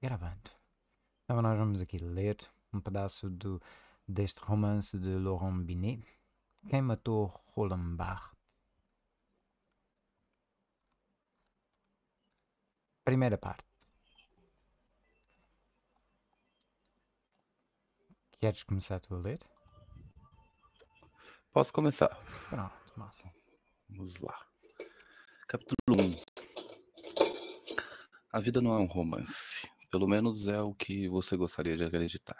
gravando. Então nós vamos aqui ler um pedaço do, deste romance de Laurent Binet, Quem Matou Roland Barthes. Primeira parte. Queres começar tu a ler? Posso começar. Pronto, massa. Vamos lá. Capítulo 1. A vida não é um romance. Pelo menos é o que você gostaria de acreditar.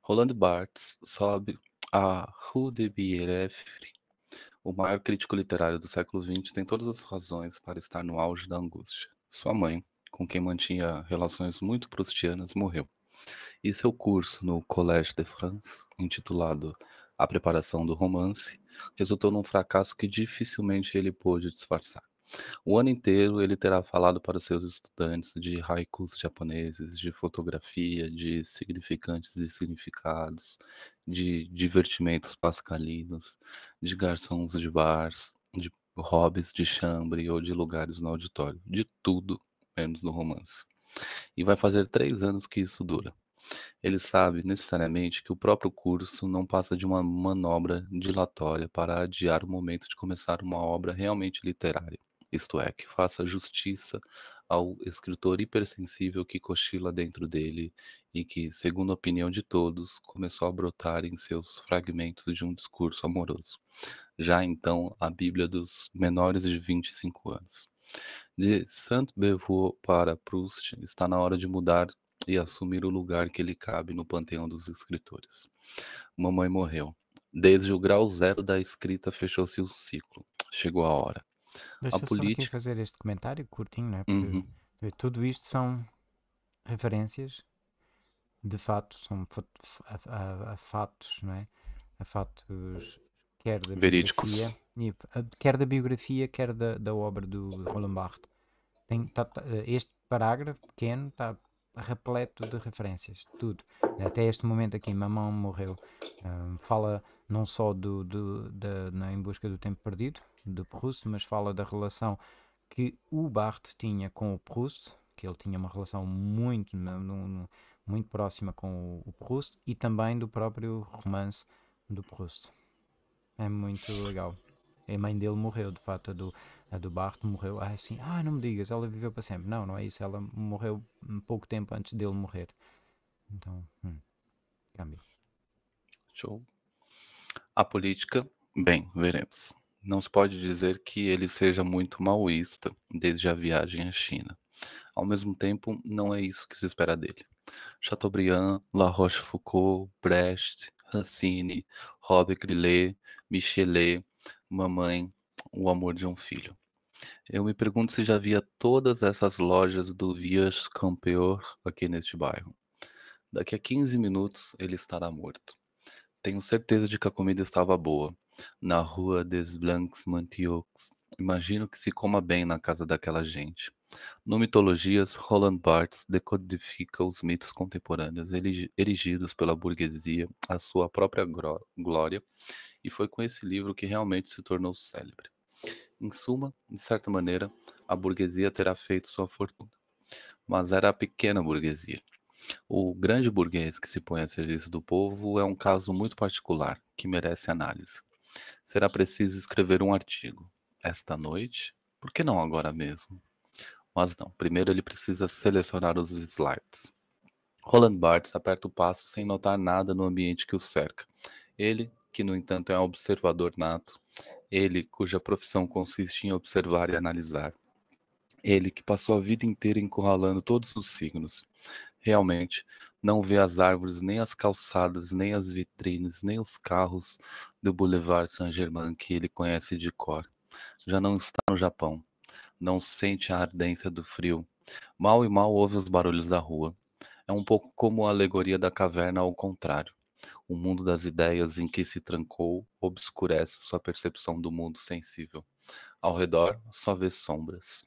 Roland Barthes sobe a Rue de Biérefri, o maior crítico literário do século XX, tem todas as razões para estar no auge da angústia. Sua mãe, com quem mantinha relações muito prustianas, morreu. E seu curso no Collège de France, intitulado A Preparação do Romance, resultou num fracasso que dificilmente ele pôde disfarçar. O ano inteiro ele terá falado para os seus estudantes de haikus japoneses, de fotografia, de significantes e significados, de divertimentos pascalinos, de garçons de bars, de hobbies de chambre ou de lugares no auditório, de tudo menos no romance. E vai fazer três anos que isso dura. Ele sabe necessariamente que o próprio curso não passa de uma manobra dilatória para adiar o momento de começar uma obra realmente literária isto é, que faça justiça ao escritor hipersensível que cochila dentro dele e que, segundo a opinião de todos, começou a brotar em seus fragmentos de um discurso amoroso. Já então, a Bíblia dos menores de 25 anos. De saint Beauvoir para Proust, está na hora de mudar e assumir o lugar que lhe cabe no panteão dos escritores. Mamãe morreu. Desde o grau zero da escrita fechou-se o ciclo. Chegou a hora. Deixa à política. Deixa fazer este comentário curtinho, não é? Porque uhum. tudo isto são referências de fato, são a, a, a fatos, não é? A fatos quer da Verídicos. biografia, quer da biografia, quer da, da obra do Roland Barthes. Tem, tá, tá este parágrafo pequeno está repleto de referências, tudo. Né? Até este momento aqui, Mamão morreu. Um, fala não só do, do, da, na Em Busca do Tempo Perdido, de Proust, mas fala da relação que o Barthes tinha com o Proust, que ele tinha uma relação muito, muito próxima com o Proust e também do próprio romance do Proust. É muito legal. A mãe dele morreu, de fato, a do, a do Barthes morreu. Ah, assim, ah, não me digas, ela viveu para sempre. Não, não é isso, ela morreu pouco tempo antes dele morrer. Então, hum, cambio. Show. A política, bem, veremos não se pode dizer que ele seja muito maoísta desde a viagem à China. Ao mesmo tempo, não é isso que se espera dele. Chateaubriand, La Rochefoucauld, Brecht, Racine, Robert Grillet, Michelet, Mamãe, O Amor de um Filho. Eu me pergunto se já havia todas essas lojas do Vias Campeor aqui neste bairro. Daqui a 15 minutos ele estará morto. Tenho certeza de que a comida estava boa, na rua des Blancs Mantiocs. Imagino que se coma bem na casa daquela gente. No Mitologias, Roland Barthes decodifica os mitos contemporâneos erigidos pela burguesia à sua própria glória, e foi com esse livro que realmente se tornou célebre. Em suma, de certa maneira, a burguesia terá feito sua fortuna, mas era a pequena burguesia. O grande burguês que se põe a serviço do povo é um caso muito particular que merece análise será preciso escrever um artigo. Esta noite? Por que não agora mesmo? Mas não, primeiro ele precisa selecionar os slides. Roland Barthes aperta o passo sem notar nada no ambiente que o cerca. Ele, que no entanto é um observador nato, ele cuja profissão consiste em observar e analisar. Ele que passou a vida inteira encurralando todos os signos. Realmente, não vê as árvores, nem as calçadas, nem as vitrines, nem os carros do Boulevard Saint-Germain que ele conhece de cor. Já não está no Japão. Não sente a ardência do frio. Mal e mal ouve os barulhos da rua. É um pouco como a alegoria da caverna ao contrário. O mundo das ideias em que se trancou obscurece sua percepção do mundo sensível. Ao redor, só vê sombras.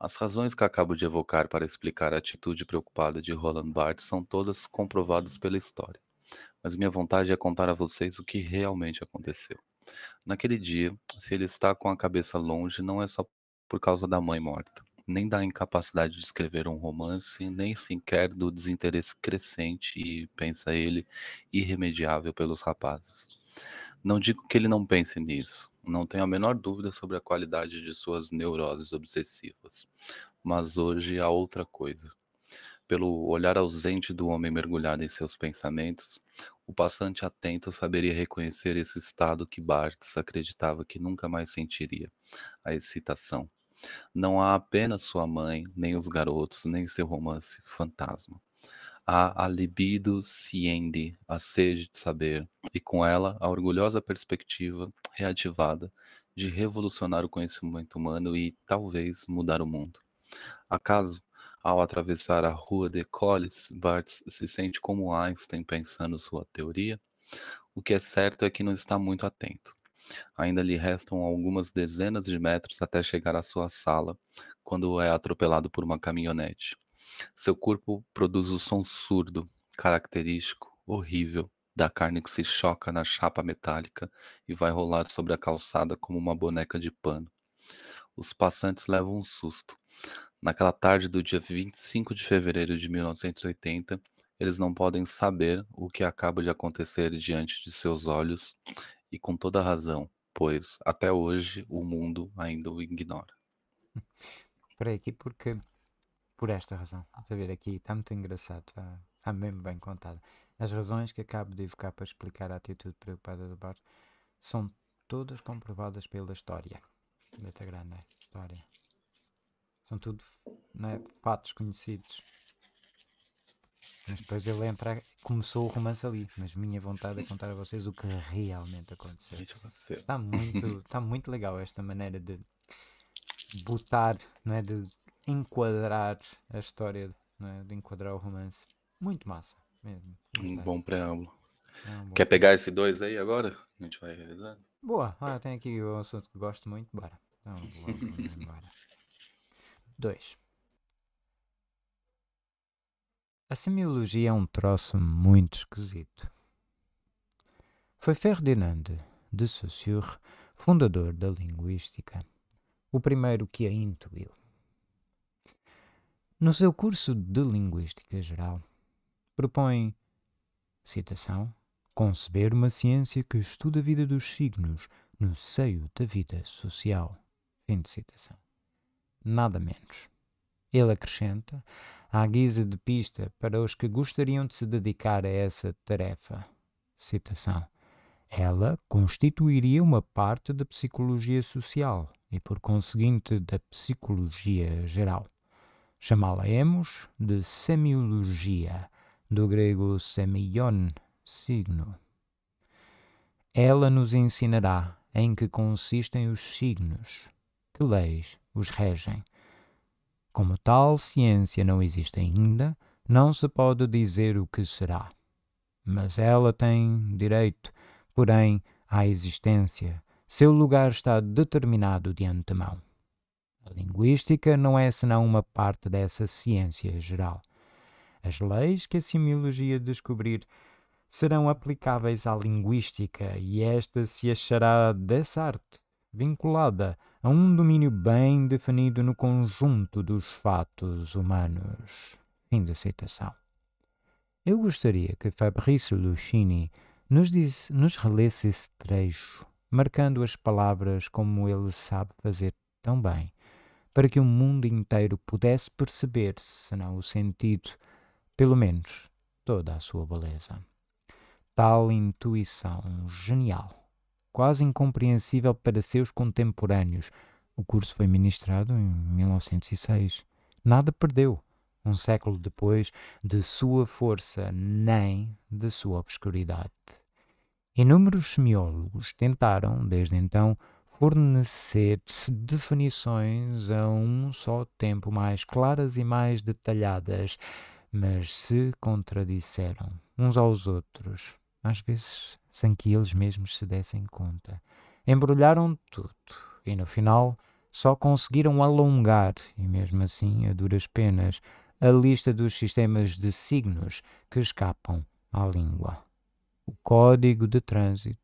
As razões que acabo de evocar para explicar a atitude preocupada de Roland Barthes são todas comprovadas pela história. Mas minha vontade é contar a vocês o que realmente aconteceu. Naquele dia, se ele está com a cabeça longe, não é só por causa da mãe morta, nem da incapacidade de escrever um romance, nem sequer do desinteresse crescente e, pensa ele, irremediável pelos rapazes. Não digo que ele não pense nisso, não tenho a menor dúvida sobre a qualidade de suas neuroses obsessivas. Mas hoje há outra coisa. Pelo olhar ausente do homem mergulhado em seus pensamentos, o passante atento saberia reconhecer esse estado que Barthes acreditava que nunca mais sentiria a excitação. Não há apenas sua mãe, nem os garotos, nem seu romance fantasma. Há a libido sciendi, a sede de saber, e com ela a orgulhosa perspectiva reativada de revolucionar o conhecimento humano e, talvez, mudar o mundo. Acaso, ao atravessar a rua de Collis, Bart se sente como Einstein pensando sua teoria? O que é certo é que não está muito atento. Ainda lhe restam algumas dezenas de metros até chegar à sua sala, quando é atropelado por uma caminhonete. Seu corpo produz o um som surdo, característico, horrível, da carne que se choca na chapa metálica e vai rolar sobre a calçada como uma boneca de pano. Os passantes levam um susto. Naquela tarde do dia 25 de fevereiro de 1980, eles não podem saber o que acaba de acontecer diante de seus olhos, e com toda razão, pois até hoje o mundo ainda o ignora. Parei aqui porque por esta razão. Vamos ver aqui, está muito engraçado, está, está mesmo bem contado. As razões que acabo de evocar para explicar a atitude preocupada do Bart são todas comprovadas pela história. Letra grande, né? história. São tudo né, fatos conhecidos. Mas depois ele entra, começou o romance ali. Mas minha vontade é contar a vocês o que realmente aconteceu. aconteceu. Está muito, está muito legal esta maneira de botar, não é? de enquadrar a história, é? de enquadrar o romance. Muito massa. É um bom preâmbulo. Ah, Quer pegar esse dois aí agora? A gente vai revisar. Boa, ah, tenho aqui o um assunto que gosto muito, bora. Então, Dois. A semiologia é um troço muito esquisito. Foi Ferdinand de Saussure, fundador da linguística, o primeiro que a intuiu. No seu curso de Linguística Geral, propõe citação conceber uma ciência que estuda a vida dos signos no seio da vida social. Fim de citação. Nada menos. Ele acrescenta, à guisa de pista para os que gostariam de se dedicar a essa tarefa. Citação. Ela constituiria uma parte da psicologia social e, por conseguinte, da psicologia geral. Chamá-la-emos de semiologia do grego semeion, signo. Ela nos ensinará em que consistem os signos, que leis os regem. Como tal ciência não existe ainda, não se pode dizer o que será. Mas ela tem direito, porém, à existência. Seu lugar está determinado de antemão. A linguística não é senão uma parte dessa ciência geral. As leis que a similogia descobrir serão aplicáveis à linguística e esta se achará dessa arte vinculada a um domínio bem definido no conjunto dos fatos humanos. Fim da citação. Eu gostaria que Fabrício Lucchini nos, disse, nos relesse esse trecho, marcando as palavras como ele sabe fazer tão bem, para que o mundo inteiro pudesse perceber, se não o sentido, pelo menos toda a sua beleza. Tal intuição genial, quase incompreensível para seus contemporâneos. O curso foi ministrado em 1906. Nada perdeu, um século depois, de sua força nem de sua obscuridade. Inúmeros semiólogos tentaram, desde então, fornecer definições a um só tempo mais claras e mais detalhadas mas se contradisseram uns aos outros, às vezes sem que eles mesmos se dessem conta. Embrulharam tudo e no final só conseguiram alongar, e mesmo assim a duras penas, a lista dos sistemas de signos que escapam à língua. O Código de Trânsito,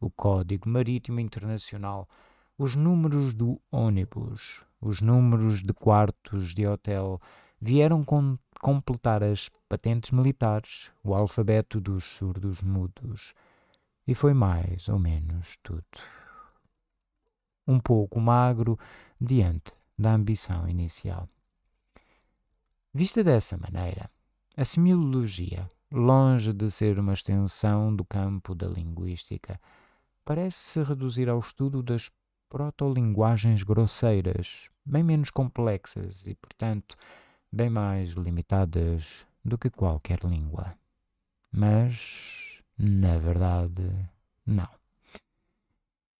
o Código Marítimo Internacional, os números do ônibus, os números de quartos de hotel vieram com completar as patentes militares, o alfabeto dos surdos mudos. E foi mais ou menos tudo. Um pouco magro diante da ambição inicial. Vista dessa maneira, a semiologia, longe de ser uma extensão do campo da linguística, parece-se reduzir ao estudo das protolinguagens grosseiras, bem menos complexas e, portanto, bem mais limitadas do que qualquer língua. Mas, na verdade, não.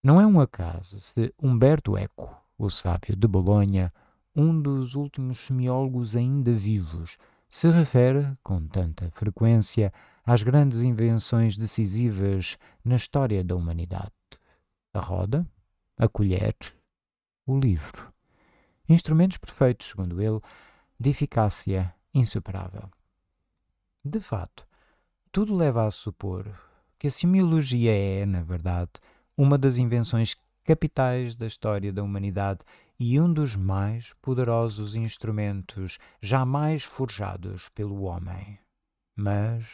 Não é um acaso se Humberto Eco, o sábio de Bolonha, um dos últimos semiólogos ainda vivos, se refere com tanta frequência às grandes invenções decisivas na história da humanidade: a roda, a colher, o livro. Instrumentos perfeitos, segundo ele, de eficácia insuperável. De fato, tudo leva a supor que a semiologia é, na verdade, uma das invenções capitais da história da humanidade e um dos mais poderosos instrumentos jamais forjados pelo homem. Mas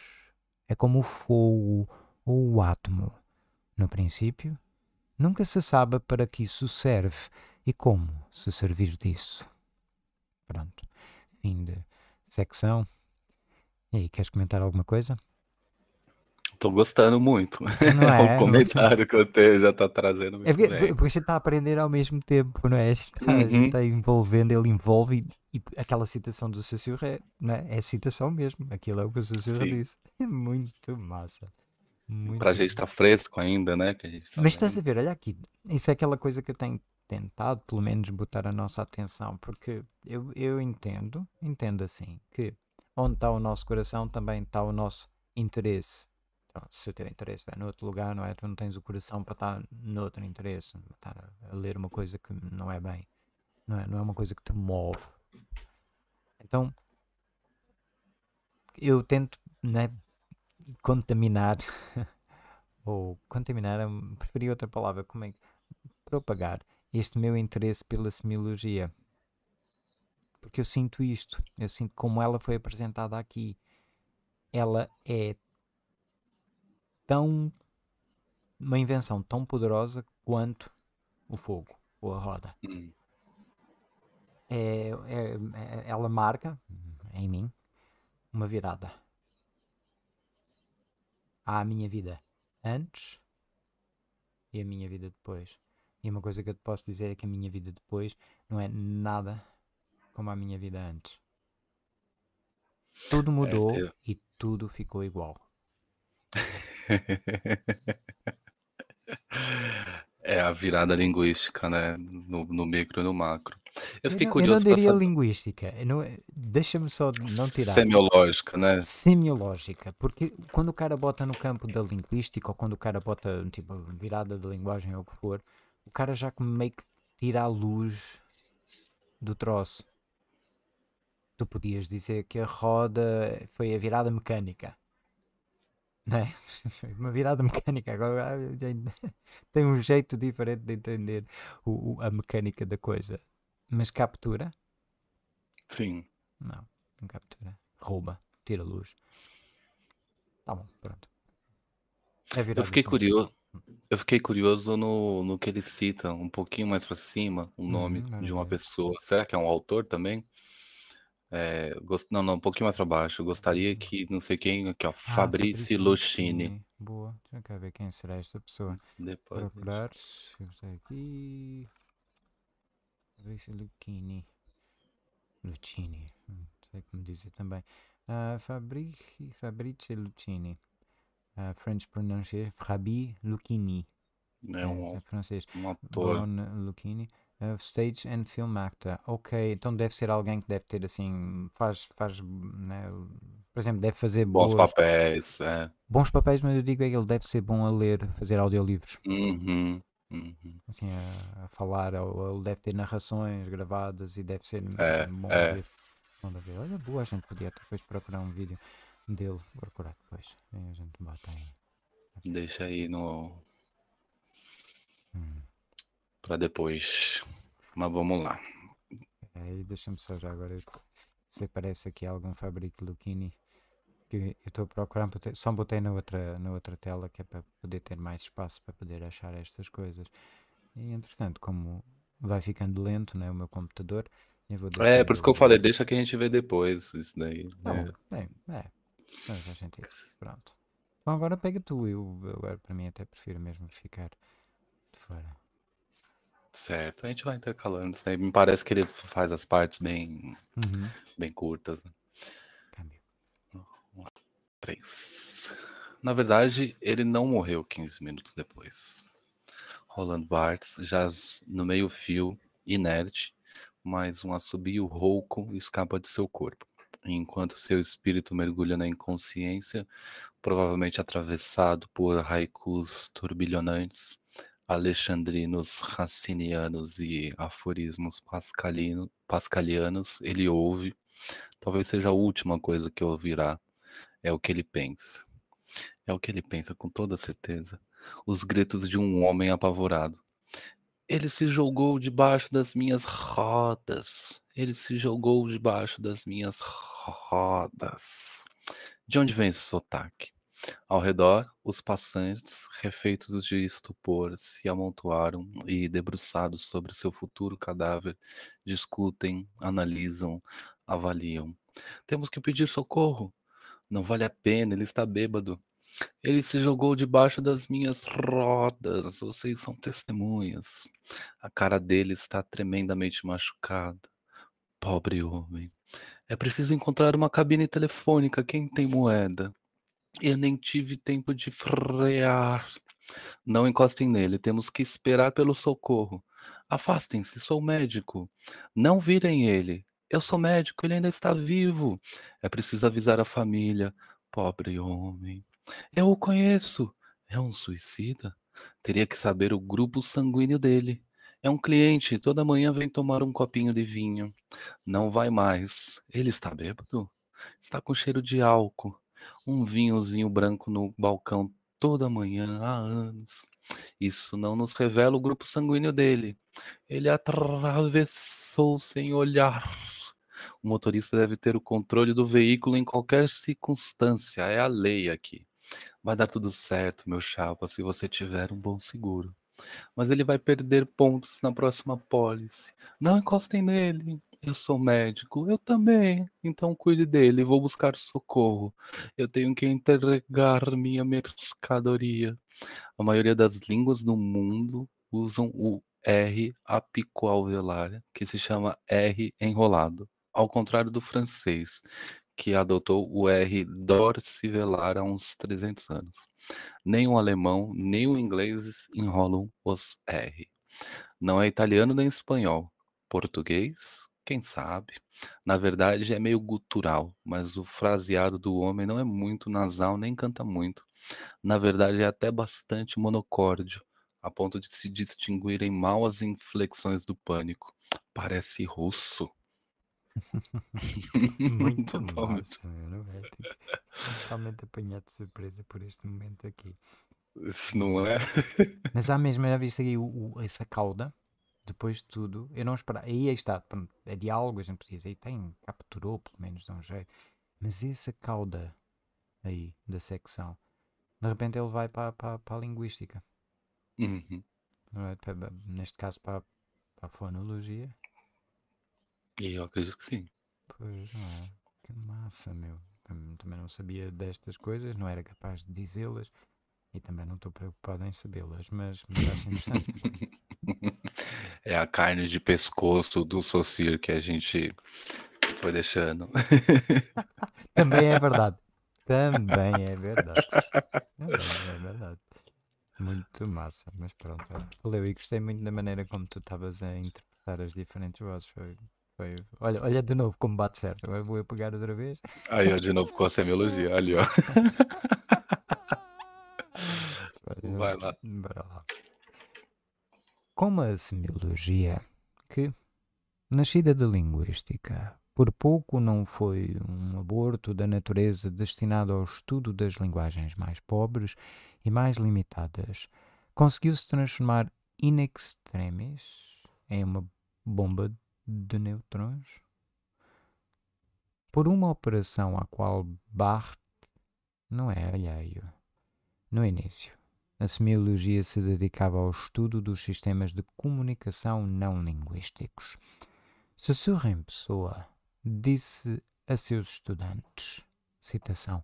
é como o fogo ou o átomo. No princípio, nunca se sabe para que isso serve e como se servir disso. Pronto ainda secção. E aí, queres comentar alguma coisa? Estou gostando muito. Não é, é? o é? comentário que eu tenho já está trazendo. É porque, porque você está aprendendo ao mesmo tempo, não é? Está, uhum. está envolvendo, ele envolve e, e, aquela citação do Sussurra é, é? citação mesmo. Aquilo é o que o Sussurra diz disse. É muito massa. Muito a gente está fresco ainda, né? Tá Mas estás a ver, olha aqui, isso é aquela coisa que eu tenho tentado, pelo menos, botar a nossa atenção, porque eu, eu entendo, entendo assim, que onde está o nosso coração também está o nosso interesse. Então, se o teu interesse vai noutro lugar, não é? Tu não tens o coração para estar noutro interesse, estar a, a ler uma coisa que não é bem, não é? Não é uma coisa que te move. Então, eu tento, né, contaminar, ou contaminar, é preferia outra palavra, como é que, propagar este meu interesse pela semiologia. Porque eu sinto isto, eu sinto como ela foi apresentada aqui. Ela é tão uma invenção tão poderosa quanto o fogo ou a roda. Hum. É, é, é, ela marca em mim uma virada à minha vida antes e a minha vida depois. E uma coisa que eu te posso dizer é que a minha vida depois não é nada como a minha vida antes. Tudo é, mudou é, e tudo ficou igual. é a virada linguística, né? No, no micro e no macro. Eu fiquei eu não, curioso. Eu não diria passando... linguística. Deixa-me só não tirar. Semiológica, né? Semiológica. Porque quando o cara bota no campo da linguística ou quando o cara bota tipo virada da linguagem ou o que for, o cara já meio que tira a luz do troço. Tu podias dizer que a roda foi a virada mecânica. Não é? Uma virada mecânica. Agora tem um jeito diferente de entender o, o, a mecânica da coisa. Mas captura? Sim. Não, não captura. Rouba, tira a luz. Tá bom, pronto. É Eu fiquei curioso. Eu fiquei curioso no, no que ele cita um pouquinho mais para cima, o uhum, nome hum, de uma pessoa. Será que é um autor também? É, gost... Não, não, um pouquinho mais para baixo. Eu gostaria uhum. que, não sei quem, aqui, ó, ah, Fabrício Lucchini. Boa, deixa eu ver quem será essa pessoa. Depois. Procurar, deixa aqui. Fabrício Lucchini. Lucchini, não sei como dizer também. Uh, Fabri... Fabrício Lucchini uh, French pronunciation, é Fabi Lucchini. É um, é, é francês. um ator. Bon Lucchini. Uh, stage and Film Actor. Ok, então deve ser alguém que deve ter assim, faz, faz né, por exemplo, deve fazer bons boas, papéis. É. Bons papéis, mas eu digo é que ele deve ser bom a ler, fazer audiolivros. Uhum, uhum. Assim, a, a, falar, ele deve ter narrações gravadas e deve ser é, bom, é. A ver. bom a ver. Olha, boa, a gente podia depois procurar um vídeo dele procurar depois. vem a gente bota aí. Deixa aí no. Hum. Para depois. Mas vamos lá. Aí deixa-me só já agora. Se aparece aqui algum Fabric Lucchini que eu estou procurando só botei na outra, na outra tela que é para poder ter mais espaço para poder achar estas coisas. E entretanto, como vai ficando lento né, o meu computador, eu vou É, por isso que eu falei, deixa que a gente vê depois isso daí. Não, é. Bem, é, não, faz sentido. Pronto. Então agora pega tu. Eu, agora para mim até prefiro mesmo ficar de fora. Certo, a gente vai intercalando. Isso me parece que ele faz as partes bem, uhum. bem curtas. Né? Câmbio. Um, três. Na verdade, ele não morreu 15 minutos depois. Roland Barthes jaz no meio-fio, inerte, mas um assobio rouco escapa de seu corpo enquanto seu espírito mergulha na inconsciência, provavelmente atravessado por haikus turbilhonantes, alexandrinos, racinianos e aforismos pascalino, pascalianos, ele ouve. Talvez seja a última coisa que ouvirá, é o que ele pensa. É o que ele pensa com toda certeza. Os gritos de um homem apavorado ele se jogou debaixo das minhas rodas. Ele se jogou debaixo das minhas rodas. De onde vem esse sotaque? Ao redor, os passantes, refeitos de estupor, se amontoaram e, debruçados sobre seu futuro cadáver, discutem, analisam, avaliam. Temos que pedir socorro. Não vale a pena, ele está bêbado. Ele se jogou debaixo das minhas rodas, vocês são testemunhas. A cara dele está tremendamente machucada. Pobre homem. É preciso encontrar uma cabine telefônica. Quem tem moeda? Eu nem tive tempo de frear. Não encostem nele, temos que esperar pelo socorro. Afastem-se, sou médico. Não virem ele. Eu sou médico, ele ainda está vivo. É preciso avisar a família. Pobre homem. Eu o conheço. É um suicida? Teria que saber o grupo sanguíneo dele. É um cliente, toda manhã vem tomar um copinho de vinho. Não vai mais. Ele está bêbado? Está com cheiro de álcool. Um vinhozinho branco no balcão toda manhã há anos. Isso não nos revela o grupo sanguíneo dele. Ele atravessou sem olhar. O motorista deve ter o controle do veículo em qualquer circunstância, é a lei aqui. Vai dar tudo certo, meu chapa, se você tiver um bom seguro. Mas ele vai perder pontos na próxima pólice. Não encostem nele. Eu sou médico, eu também. Então cuide dele, vou buscar socorro. Eu tenho que entregar minha mercadoria. A maioria das línguas do mundo usam o R apico alveolar, que se chama R enrolado, ao contrário do francês, que adotou o R dorsivelar há uns 300 anos. Nem o alemão, nem o inglês enrolam os R. Não é italiano nem espanhol. Português, quem sabe? Na verdade, é meio gutural, mas o fraseado do homem não é muito nasal nem canta muito. Na verdade, é até bastante monocórdio, a ponto de se distinguirem mal as inflexões do pânico. Parece russo. Muito Totalmente. Massa, Totalmente apanhado de surpresa por este momento aqui. Se não é. Mas há mesmo, já viste o, o, essa cauda, depois de tudo. Eu não esperava. Aí está, é diálogo, a gente podia dizer, tem, capturou pelo menos de um jeito. Mas essa cauda aí, da secção, de repente ele vai para, para, para a linguística. Uhum. É? Neste caso, para, para a fonologia. E eu acredito que sim. Pois não, é? que massa, meu. também não sabia destas coisas, não era capaz de dizê-las e também não estou preocupado em sabê-las, mas me acho interessante. é a carne de pescoço do Socir que a gente foi deixando. também é verdade. Também é verdade. Também é verdade. Muito massa, mas pronto. Valeu e gostei muito da maneira como tu estavas a interpretar as diferentes vozes. Foi, foi. Olha, olha de novo como bate certo. Agora vou eu pegar outra vez. Aí, de novo com a semiologia. Ali, ó. Vai lá. Bora lá. Como a semiologia, que, nascida da linguística, por pouco não foi um aborto da natureza destinado ao estudo das linguagens mais pobres e mais limitadas, conseguiu-se transformar in extremis em uma bomba de neutrons por uma operação à qual Barth não é alheio. No início, a semiologia se dedicava ao estudo dos sistemas de comunicação não linguísticos. Sussurra em pessoa disse a seus estudantes, citação,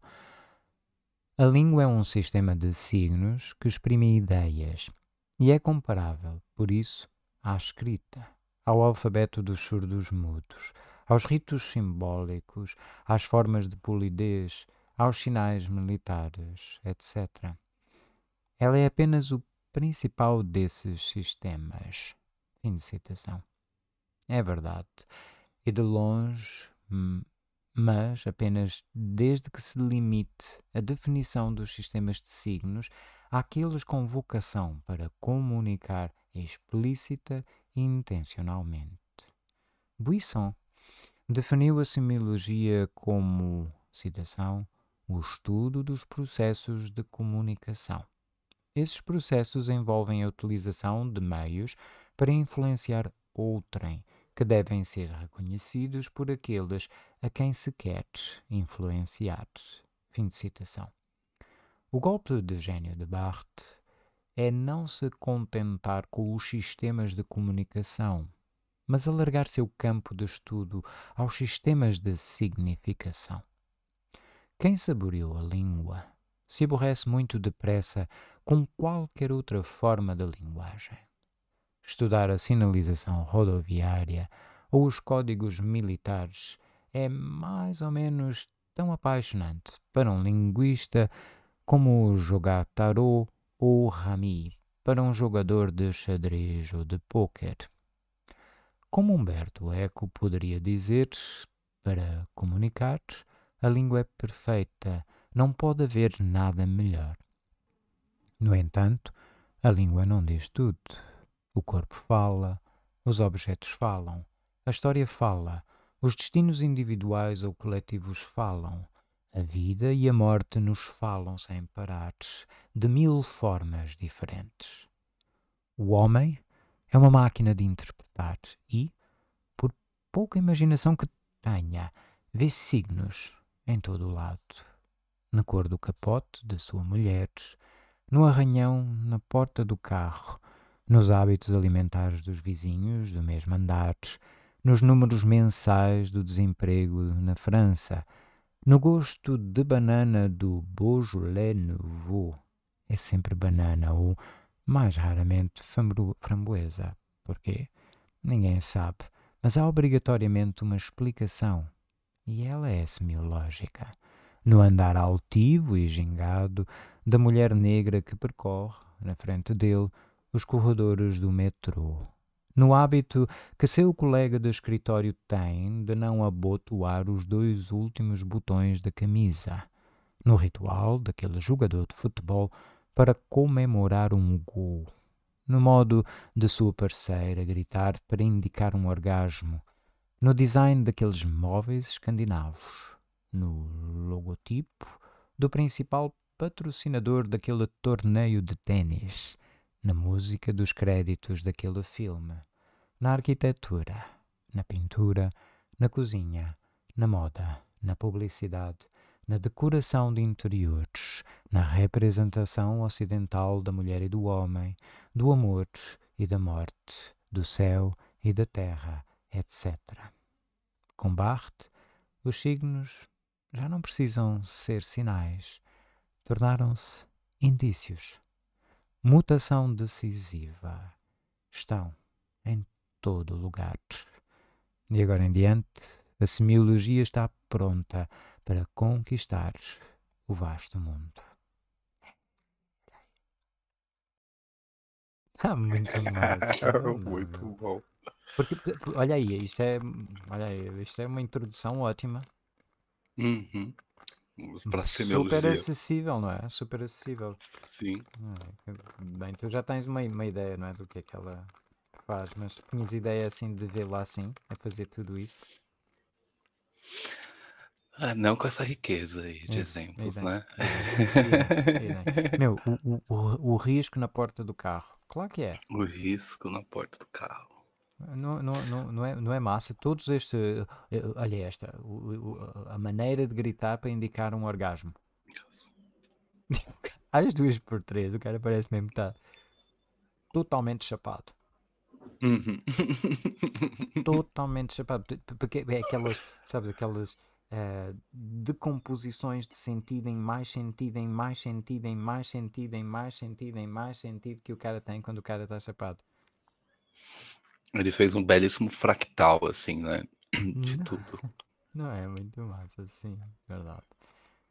a língua é um sistema de signos que exprime ideias e é comparável, por isso, à escrita ao alfabeto dos surdos mudos, aos ritos simbólicos, às formas de polidez, aos sinais militares, etc. Ela é apenas o principal desses sistemas. Fim de citação. É verdade. E de longe, hum, mas apenas desde que se limite a definição dos sistemas de signos àqueles com vocação para comunicar explícita intencionalmente. Buisson definiu a semiologia como, citação, o estudo dos processos de comunicação. Esses processos envolvem a utilização de meios para influenciar outrem, que devem ser reconhecidos por aqueles a quem se quer influenciar. Fim de citação. O golpe de gênio de Barthes é não se contentar com os sistemas de comunicação, mas alargar seu campo de estudo aos sistemas de significação. Quem saboreou a língua se aborrece muito depressa com qualquer outra forma de linguagem. Estudar a sinalização rodoviária ou os códigos militares é mais ou menos tão apaixonante para um linguista como jogar tarô ou rami para um jogador de xadrez ou de poker. Como Humberto Eco poderia dizer, para comunicar, a língua é perfeita, não pode haver nada melhor. No entanto, a língua não diz tudo. O corpo fala, os objetos falam, a história fala, os destinos individuais ou coletivos falam, a vida e a morte nos falam sem parar, de mil formas diferentes. O homem é uma máquina de interpretar e, por pouca imaginação que tenha, vê signos em todo o lado. Na cor do capote da sua mulher, no arranhão na porta do carro, nos hábitos alimentares dos vizinhos do mesmo andar, nos números mensais do desemprego na França no gosto de banana do Beaujolais Nouveau, é sempre banana ou, mais raramente, framboesa. Porquê? Ninguém sabe, mas há obrigatoriamente uma explicação, e ela é semiológica. No andar altivo e gingado da mulher negra que percorre, na frente dele, os corredores do metrô no hábito que seu colega de escritório tem de não abotoar os dois últimos botões da camisa, no ritual daquele jogador de futebol para comemorar um gol, no modo de sua parceira gritar para indicar um orgasmo, no design daqueles móveis escandinavos, no logotipo do principal patrocinador daquele torneio de tênis na música dos créditos daquele filme, na arquitetura, na pintura, na cozinha, na moda, na publicidade, na decoração de interiores, na representação ocidental da mulher e do homem, do amor e da morte, do céu e da terra, etc. Com Barthes, os signos já não precisam ser sinais, tornaram-se indícios mutação decisiva, estão em todo lugar. e agora em diante, a semiologia está pronta para conquistar o vasto mundo. Está muito massa. É? muito bom. Porque, olha aí, isto é, olha aí, isto é uma introdução ótima. Uhum para Super acessível, não é? Super acessível. Sim. É, bem, tu já tens uma, uma ideia, não é? Do que é que ela faz, mas tinhas ideia assim de vê-la assim, a fazer tudo isso? Ah, não com essa riqueza aí de isso, exemplos, idem, né? Meu, o, o, o risco na porta do carro. Claro que é. O risco na porta do carro. Não, não, não, não, é, não é massa. Todos este. Eh, olha, esta. o- o- a maneira de gritar para indicar um orgasmo. Às duas por três, o cara parece mesmo estar tá totalmente chapado. Uhum. Totalmente chapado. Porque é aquelas, sabes, aquelas eh, decomposições de sentido em mais sentido, em mais sentido, em mais sentido, em mais sentido, em mais sentido que o cara tem quando o cara está chapado. Ele fez um belíssimo fractal, assim, né? De tudo. Não, é muito massa, sim, verdade.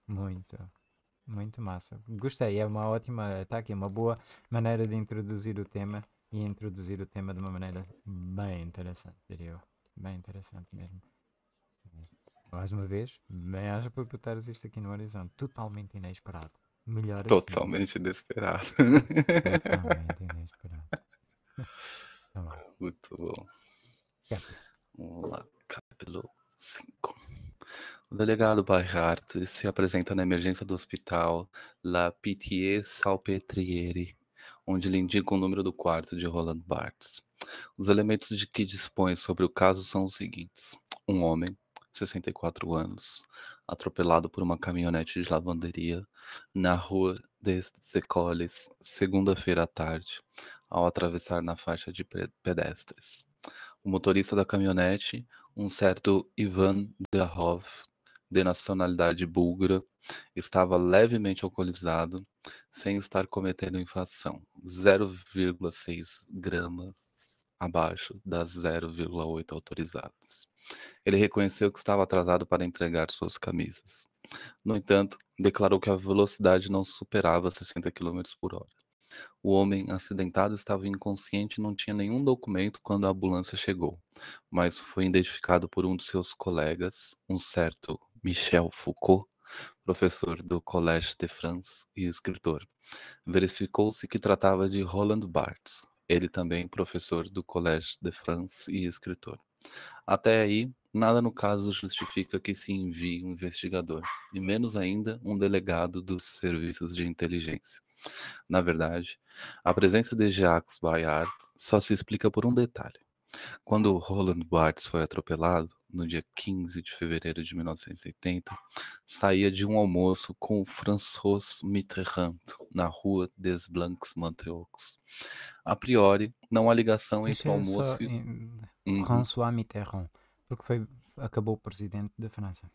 Muito. Muito massa. Gostei, é uma ótima, está aqui, uma boa maneira de introduzir o tema e introduzir o tema de uma maneira bem interessante, diria eu. Bem interessante mesmo. Mais uma vez, bem haja por botares isto aqui no horizonte. Totalmente inesperado. Melhor assim. Totalmente assim. inesperado. Totalmente inesperado bom. Ah, muito bom. Vamos lá, capítulo 5. O delegado Bajart se apresenta na emergência do hospital La Pitié-Salpêtrière, onde lhe indica o número do quarto de Roland Barthes. Os elementos de que dispõe sobre o caso são os seguintes: um homem, 64 anos, atropelado por uma caminhonete de lavanderia na rua des Écoles, segunda-feira à tarde, ao atravessar na faixa de pedestres. O motorista da caminhonete, um certo Ivan Derhov, de nacionalidade búlgara, estava levemente alcoolizado, sem estar cometendo infração, 0,6 gramas abaixo das 0,8 autorizadas. Ele reconheceu que estava atrasado para entregar suas camisas. No entanto, declarou que a velocidade não superava 60 km por hora. O homem acidentado estava inconsciente e não tinha nenhum documento quando a ambulância chegou, mas foi identificado por um de seus colegas, um certo Michel Foucault, professor do Collège de France e escritor. Verificou-se que tratava de Roland Barthes, ele também professor do Collège de France e escritor. Até aí, nada no caso justifica que se envie um investigador, e menos ainda um delegado dos serviços de inteligência. Na verdade, a presença de Jacques Bayard só se explica por um detalhe. Quando Roland Barthes foi atropelado, no dia 15 de fevereiro de 1980, saía de um almoço com François Mitterrand, na rua des Blancs Manteaux. A priori, não há ligação entre o é almoço só, e. Uhum. François Mitterrand, porque foi, acabou presidente da França.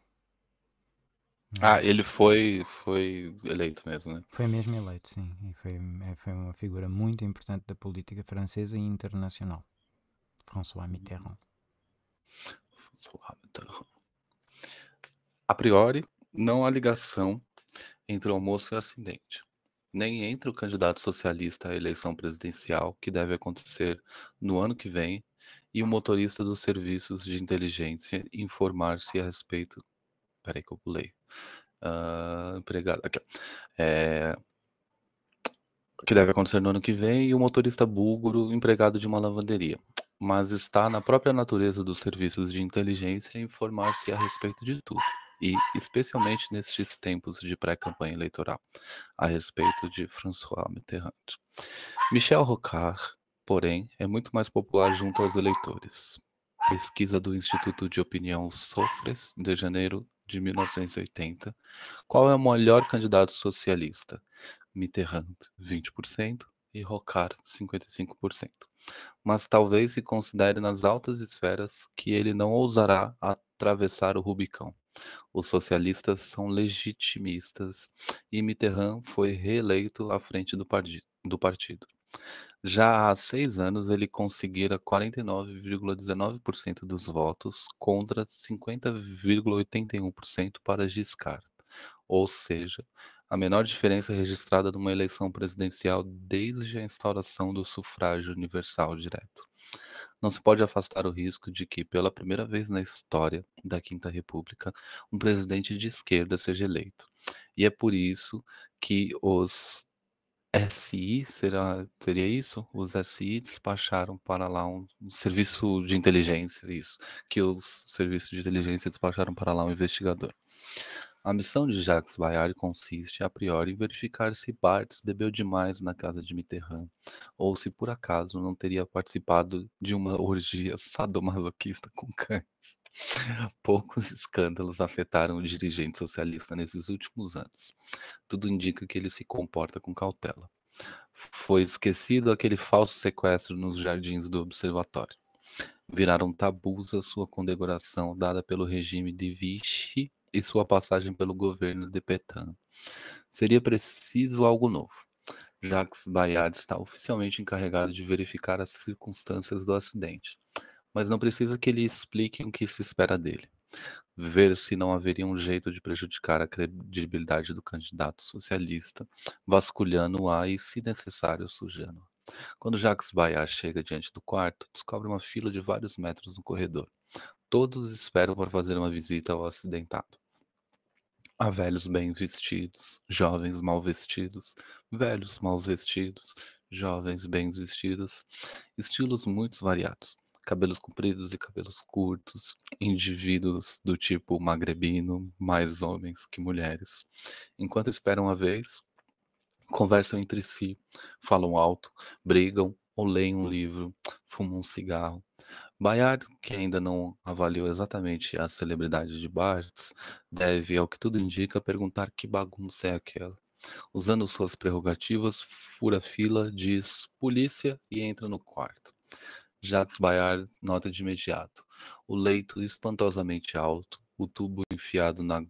Ah, uhum. ele foi, foi eleito mesmo, né? Foi mesmo eleito, sim. E foi, é, foi uma figura muito importante da política francesa e internacional. François hum. Mitterrand. François Mitterrand. A priori, não há ligação entre o almoço e o acidente, nem entre o candidato socialista à eleição presidencial, que deve acontecer no ano que vem, e o motorista dos serviços de inteligência informar-se a respeito Peraí que eu pulei. Uh, empregado. Aqui, é, que deve acontecer no ano que vem, e o motorista búlgaro empregado de uma lavanderia. Mas está na própria natureza dos serviços de inteligência informar-se a respeito de tudo, e especialmente nestes tempos de pré-campanha eleitoral, a respeito de François Mitterrand. Michel Rocard, porém, é muito mais popular junto aos eleitores. Pesquisa do Instituto de Opinião Sofres, de janeiro de 1980, qual é o melhor candidato socialista? Mitterrand, 20%, e Rocard, 55%. Mas talvez se considere nas altas esferas que ele não ousará atravessar o Rubicão. Os socialistas são legitimistas e Mitterrand foi reeleito à frente do, partido. Já há seis anos, ele conseguira 49,19% dos votos contra 50,81% para Giscard, ou seja, a menor diferença registrada numa eleição presidencial desde a instauração do sufrágio universal direto. Não se pode afastar o risco de que, pela primeira vez na história da Quinta República, um presidente de esquerda seja eleito. E é por isso que os é SI, será, seria isso? Os SI despacharam para lá um, um serviço de inteligência, isso, que os serviços de inteligência despacharam para lá um investigador. A missão de Jacques Bayard consiste, a priori, em verificar se Barthes bebeu demais na casa de Mitterrand, ou se por acaso não teria participado de uma orgia sadomasoquista com cães. Poucos escândalos afetaram o dirigente socialista nesses últimos anos. Tudo indica que ele se comporta com cautela. Foi esquecido aquele falso sequestro nos jardins do observatório. Viraram tabus a sua condecoração dada pelo regime de Vichy e sua passagem pelo governo de Petan. Seria preciso algo novo. Jacques Bayard está oficialmente encarregado de verificar as circunstâncias do acidente, mas não precisa que ele explique o que se espera dele. Ver se não haveria um jeito de prejudicar a credibilidade do candidato socialista, vasculhando-a e, se necessário, sujando-a. Quando Jacques Bayard chega diante do quarto, descobre uma fila de vários metros no corredor. Todos esperam para fazer uma visita ao acidentado. Há velhos bem vestidos, jovens mal vestidos, velhos mal vestidos, jovens bem vestidos, estilos muito variados cabelos compridos e cabelos curtos, indivíduos do tipo magrebino, mais homens que mulheres. Enquanto esperam a vez, conversam entre si, falam alto, brigam ou leem um livro, fumam um cigarro. Bayard, que ainda não avaliou exatamente a celebridade de Bartz, deve, ao que tudo indica, perguntar que bagunça é aquela. Usando suas prerrogativas, fura fila, diz polícia e entra no quarto. Jacques Bayard nota de imediato o leito espantosamente alto, o tubo enfiado na,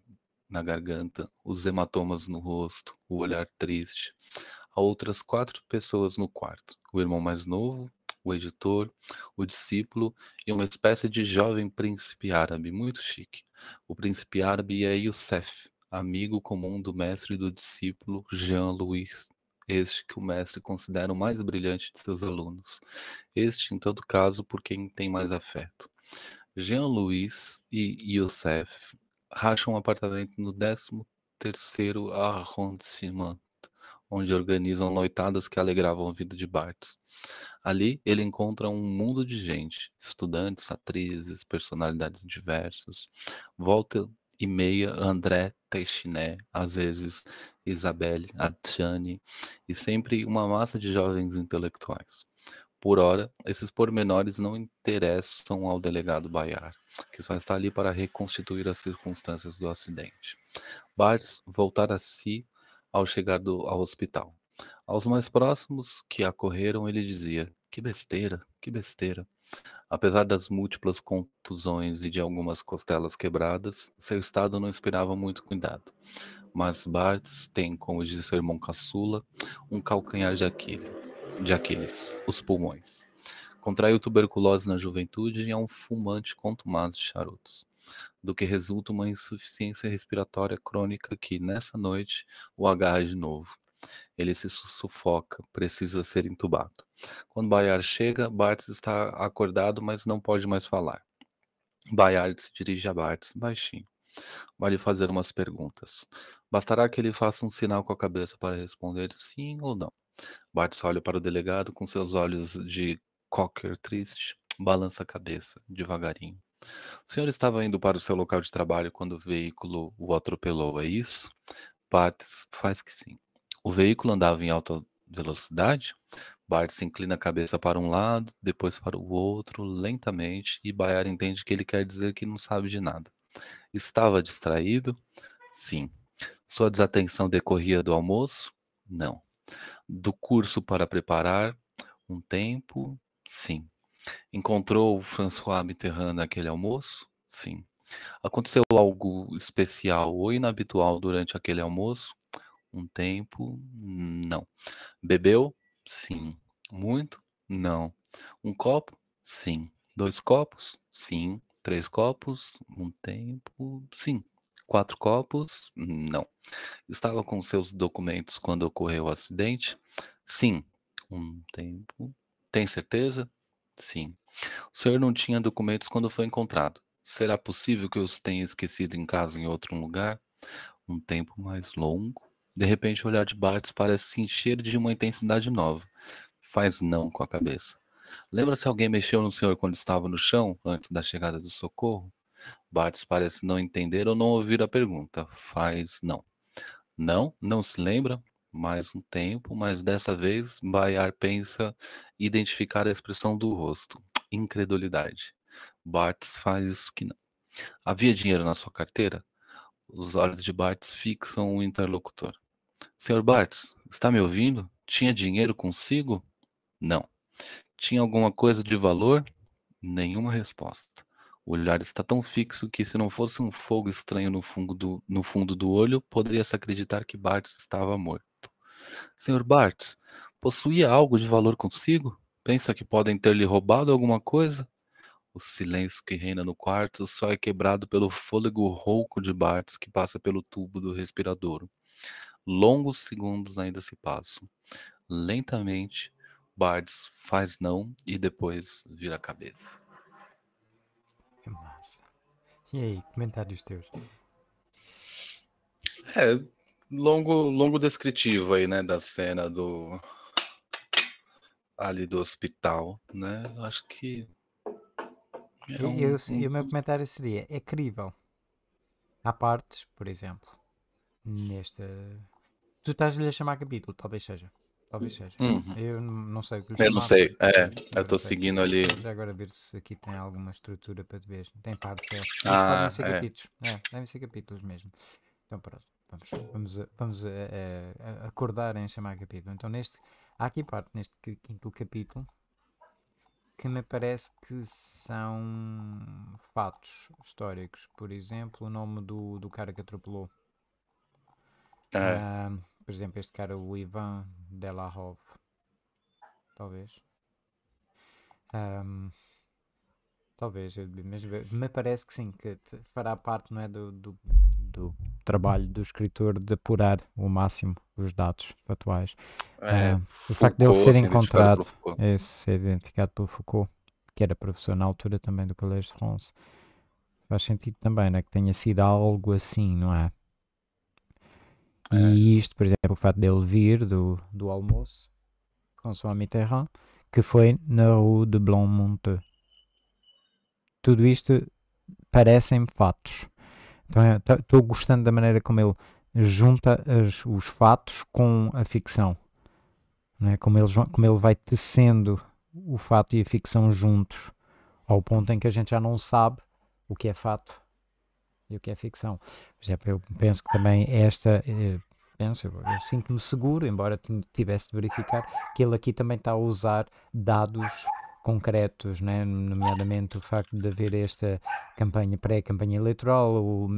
na garganta, os hematomas no rosto, o olhar triste. Há outras quatro pessoas no quarto: o irmão mais novo, o editor, o discípulo e uma espécie de jovem príncipe árabe, muito chique. O príncipe árabe é Youssef, amigo comum do mestre e do discípulo Jean-Louis este que o mestre considera o mais brilhante de seus alunos. Este, em todo caso, por quem tem mais afeto. Jean-Louis e Youssef racham um apartamento no 13º arrondissement onde organizam noitadas que alegravam a vida de Bartz. Ali ele encontra um mundo de gente, estudantes, atrizes, personalidades diversas. Volta e meia, André Teixiné, às vezes Isabelle, Adjani, e sempre uma massa de jovens intelectuais. Por hora, esses pormenores não interessam ao delegado Baiar, que só está ali para reconstituir as circunstâncias do acidente. Bartz voltar a si ao chegar do, ao hospital. Aos mais próximos que acorreram, ele dizia: Que besteira, que besteira. Apesar das múltiplas contusões e de algumas costelas quebradas, seu estado não inspirava muito cuidado. Mas Bartz tem, como diz seu irmão caçula, um calcanhar de Aquiles, de Aquiles os pulmões. Contraiu tuberculose na juventude e é um fumante contumaz de charutos do que resulta uma insuficiência respiratória crônica que, nessa noite, o agarra é de novo. Ele se sufoca, precisa ser entubado. Quando Bayard chega, Bartz está acordado, mas não pode mais falar. Bayard se dirige a Bartz, baixinho. Vai lhe fazer umas perguntas. Bastará que ele faça um sinal com a cabeça para responder sim ou não. Bartz olha para o delegado com seus olhos de cocker triste, balança a cabeça, devagarinho. O senhor estava indo para o seu local de trabalho quando o veículo o atropelou, é isso? Bartes faz que sim. O veículo andava em alta velocidade? Bartes inclina a cabeça para um lado, depois para o outro, lentamente, e Bayard entende que ele quer dizer que não sabe de nada. Estava distraído? Sim. Sua desatenção decorria do almoço? Não. Do curso para preparar? Um tempo? Sim. Encontrou o François Mitterrand naquele almoço? Sim. Aconteceu algo especial ou inabitual durante aquele almoço? Um tempo? Não. Bebeu? Sim. Muito? Não. Um copo? Sim. Dois copos? Sim. Três copos? Um tempo? Sim. Quatro copos? Não. Estava com seus documentos quando ocorreu o acidente? Sim. Um tempo? Tem certeza? Sim. O senhor não tinha documentos quando foi encontrado. Será possível que eu os tenha esquecido em casa em outro lugar? Um tempo mais longo. De repente, o olhar de Bartos parece se encher de uma intensidade nova. Faz não com a cabeça. Lembra se alguém mexeu no senhor quando estava no chão, antes da chegada do socorro? Bartos parece não entender ou não ouvir a pergunta. Faz não. Não? Não se lembra? mais um tempo, mas dessa vez Bayard pensa identificar a expressão do rosto. Incredulidade. Bartz faz que não. Havia dinheiro na sua carteira? Os olhos de Bartz fixam o interlocutor. Senhor Bartz, está me ouvindo? Tinha dinheiro consigo? Não. Tinha alguma coisa de valor? Nenhuma resposta. O olhar está tão fixo que, se não fosse um fogo estranho no fundo do, no fundo do olho, poderia-se acreditar que Bartz estava morto. Senhor Bartz, possuía algo de valor consigo? Pensa que podem ter lhe roubado alguma coisa? O silêncio que reina no quarto só é quebrado pelo fôlego rouco de Bartz que passa pelo tubo do respirador. Longos segundos ainda se passam. Lentamente, Bartz faz não e depois vira a cabeça. É massa. E aí, comentários teus? É, longo, longo descritivo aí, né, da cena do ali do hospital, né? Acho que é um, eu, um... E o meu comentário seria é crível. Há partes, por exemplo, nesta tu estás-lhe a chamar capítulo, talvez seja. Talvez seja. Uhum. Eu não sei o que lhe Eu não sei, é. Eu estou seguindo ali. Já agora ver se aqui tem alguma estrutura para te ver. Tem partes, é. Ah, devem ser é. capítulos. É, devem ser capítulos mesmo. Então pronto. Vamos, vamos, vamos a, eh, eh, a acordar em chamar capítulo. Então, neste, há aqui parte, neste quinto capítulo, que me parece que são fatos históricos. Por exemplo, o nome do, do cara que atropelou. Ah. É. ah por exemplo, este cara, o Ivan Delahov. Talvez. Um, ah, talvez, mas me parece que sim, que fará parte, não é, do, do, do trabalho do escritor de apurar o máximo os dados atuais. É, ah, o facto dele ser assim, encontrado, esse, é ser identificado pelo Foucault, que era professor na altura também do Collège de France, faz sentido também, né? Que tenha sido algo assim, não é? é. E isto, por exemplo, o facto dele vir do, do almoço com sua Mitterrand, que foi na Rue de Blanc-Monteux. Tudo isto parecem fatos então estou é, tá, gostando da maneira como ele junta as, os fatos com a ficção. Né? Como, como ele vai tecendo o fato e a ficção juntos, ao ponto em que a gente já não sabe o que é fato e o que é ficção. eu penso que também esta. Eh, penso, eu sinto-me seguro, embora tivesse de verificar, que ele aqui também está a usar dados concretos, né? nomeadamente o facto de haver esta campanha, pré-campanha eleitoral, o,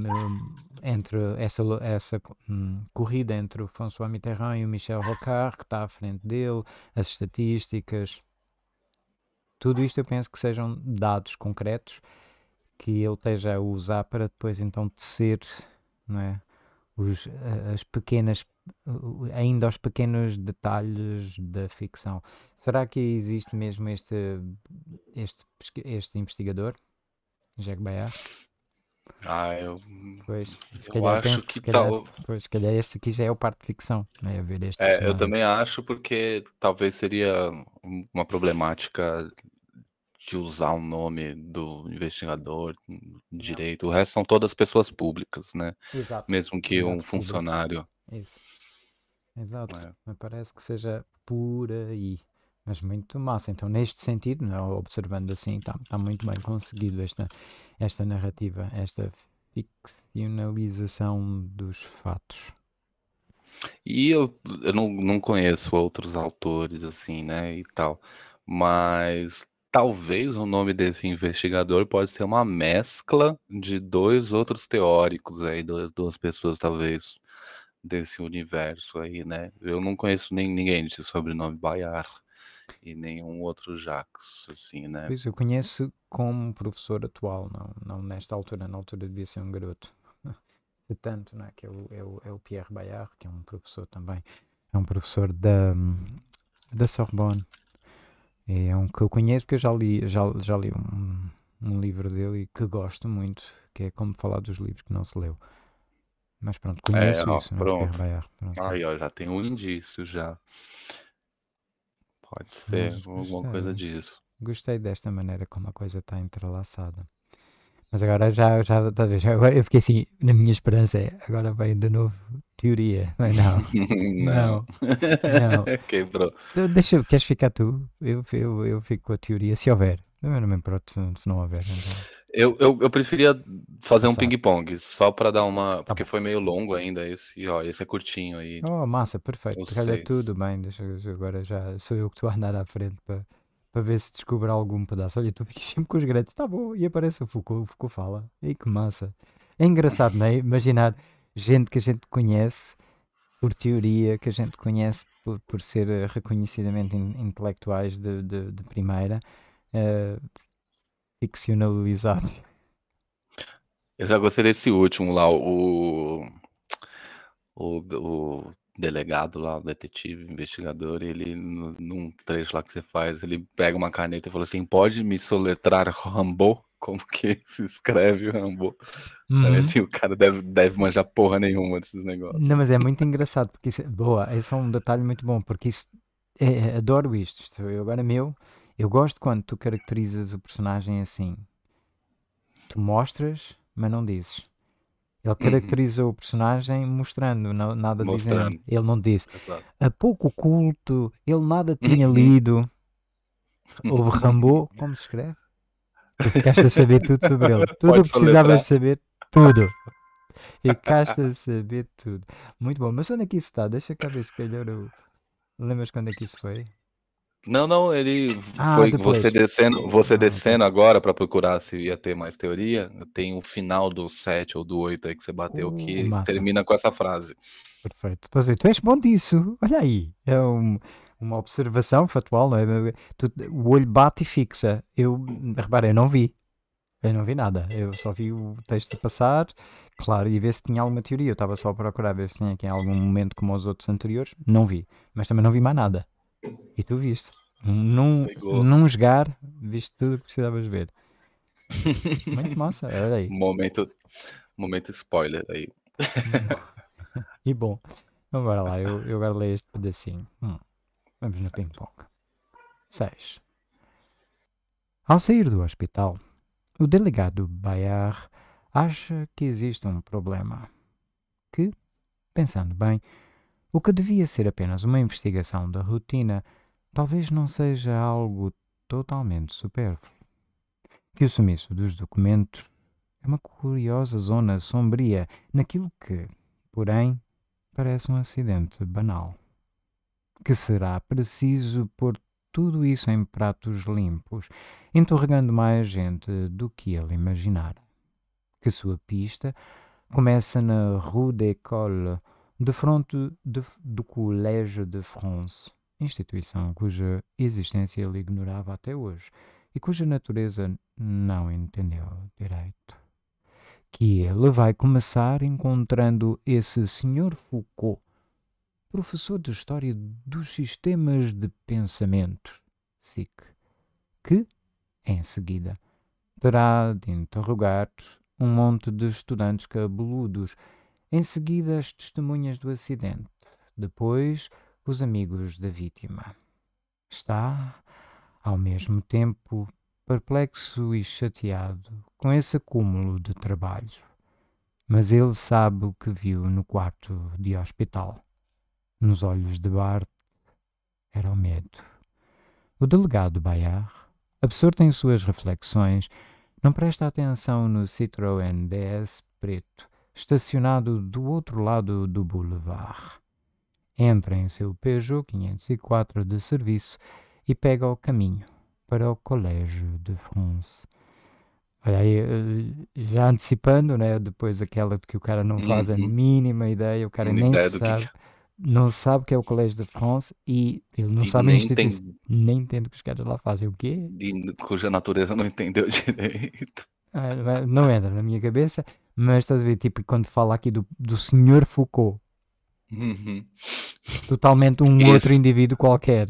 eh, entre essa, essa hum, corrida entre o François Mitterrand e o Michel Rocard, que está à frente dele, as estatísticas. Tudo isto eu penso que sejam dados concretos que ele esteja a usar para depois então tecer, não é? os, as pequenas, ainda os pequenos detalhes da ficção. Será que existe mesmo este, este, este investigador, Jacques Bayard? Ah, eu. Pois, se eu calhar acho penso que, se calhar, tal... pois, se calhar este aqui já é o parte de ficção, né? ver este é, eu também acho, porque talvez seria uma problemática de usar o nome do investigador hum, direito. Não. O resto são todas pessoas públicas, né? Exato. Mesmo que Exato. um funcionário. Isso. Exato. É. Me parece que seja por aí. Mas muito massa. Então, neste sentido, né, observando assim, está tá muito bem conseguido esta, esta narrativa, esta ficcionalização dos fatos. E eu, eu não, não conheço outros autores assim, né, e tal, mas talvez o nome desse investigador pode ser uma mescla de dois outros teóricos aí, duas, duas pessoas talvez desse universo aí, né? Eu não conheço nem ninguém de sobrenome Bayar e nenhum outro Jacques, assim, né? Pois eu conheço como professor atual, não, não nesta altura, na altura devia ser um garoto. De tanto, né? Que é o, é o, é o Pierre Bayard, que é um professor também, é um professor da, da Sorbonne. É um que eu conheço porque eu já li, já, já li um, um livro dele e que gosto muito, que é como falar dos livros que não se leu. Mas pronto, é, conheço é, ó, isso. É? Pronto. pronto. Aí, ó, já tem um indício já. Pode ser Mas alguma gostei, coisa disso. Gostei desta maneira como a coisa está entrelaçada. Mas agora já, já, talvez, tá, eu fiquei assim, na minha esperança é, agora vem de novo teoria. Mas não. não. não. Quebrou. Deixa, queres ficar tu? Eu, eu, eu fico com a teoria, se houver. Eu não mesmo pronto se não houver. Então. Eu, eu, eu, preferia fazer um ping-pong, só para dar uma. Tá porque foi meio longo ainda esse, ó, esse é curtinho aí. Oh, massa, perfeito. Calha tudo bem, deixa eu, agora já sou eu que estou a andar à frente para para ver se descubro algum pedaço. Olha, tu fiques sempre com os grandes, tá bom, e aparece o Foucault, o Foucault fala. Ei, que massa. É engraçado, não é? Imaginar gente que a gente conhece por teoria, que a gente conhece por, por ser eh, reconhecidamente in, intelectuais de, de, de primeira, uh, eh, ficcionalizados. Eu já gostei desse último lá, o, o, o delegado lá, o detetive, investigador, ele, num trecho lá que você faz, ele pega uma caneta e fala assim, pode me soletrar Rambo? como que se escreve o é Rambo. Uhum. Assim, o cara deve, deve manjar porra nenhuma desses negócios. Não, mas é muito engraçado, porque isso, é, boa, esse é um detalhe muito bom, porque isso, é, é adoro isto, isto eu agora meu, eu gosto quando tu caracterizas o personagem assim, tu mostras, mas não dizes. Ele uhum. caracteriza uhum. o personagem mostrando, não, nada dizendo. Ele não disse. A pouco culto, ele nada tinha uhum. lido. Houve Rambo, como se escreve? Tu ficaste a saber tudo sobre ele. Tudo o que precisavas saber, tudo. Ficaste a saber tudo. Muito bom, mas onde é que isso está? Deixa cá ver se calhar eu. Lembras quando é que isso foi? Não, não, ele ah, foi depois. você descendo, você ah, descendo agora para procurar se ia ter mais teoria. Tem o final do 7 ou do 8 aí que você bateu uh, que massa. termina com essa frase. Perfeito. a ver? Tu és bom disso. Olha aí. É um uma observação factual, não é? Tu, o olho bate e fixa. Eu, repara, eu não vi. Eu não vi nada. Eu só vi o texto passar, claro, e ver se tinha alguma teoria. Eu estava só a procurar ver se tinha aqui em algum momento como os outros anteriores. Não vi. Mas também não vi mais nada. E tu viste. Num, Chegou. num jogar, viste tudo o que precisavas ver. Muito massa, olha aí. Momento, momento spoiler aí. e bom, então bora lá, eu, eu agora leio este pedacinho. Hum. Vamos no ping-pong. 6. Ao sair do hospital, o delegado Bayard acha que existe um problema. Que, pensando bem, o que devia ser apenas uma investigação da rotina talvez não seja algo totalmente supérfluo. Que o sumiço dos documentos é uma curiosa zona sombria naquilo que, porém, parece um acidente banal que será preciso pôr tudo isso em pratos limpos, interrogando mais gente do que ele imaginara. Que sua pista começa na Rue d'École, de fronte de, do Collège de France, instituição cuja existência ele ignorava até hoje e cuja natureza não entendeu direito. Que ele vai começar encontrando esse Sr. Foucault professor de História dos Sistemas de Pensamentos, SIC, que, em seguida, terá de interrogar um monte de estudantes cabeludos, em seguida as testemunhas do acidente, depois os amigos da vítima. Está, ao mesmo tempo, perplexo e chateado com esse acúmulo de trabalho. Mas ele sabe o que viu no quarto de hospital. Nos olhos de Bart era o medo. O delegado Bayard, absorto em suas reflexões, não presta atenção no Citroën DS preto, estacionado do outro lado do boulevard. Entra em seu Peugeot 504 de serviço e pega o caminho para o Colégio de France. Olha aí, eh, já antecipando, né? Depois aquela de que o cara não faz a uhum. mínima ideia, o cara nem sabe. Que é não sabe o que é o Colégio de France e ele não e sabe nem entende. nem entende o que os caras lá fazem. O quê? E cuja natureza não entendeu direito. Ah, é, não entra na minha cabeça, mas estás a ver, tipo, quando fala aqui do, do senhor Foucault, uhum. totalmente um esse... outro indivíduo qualquer,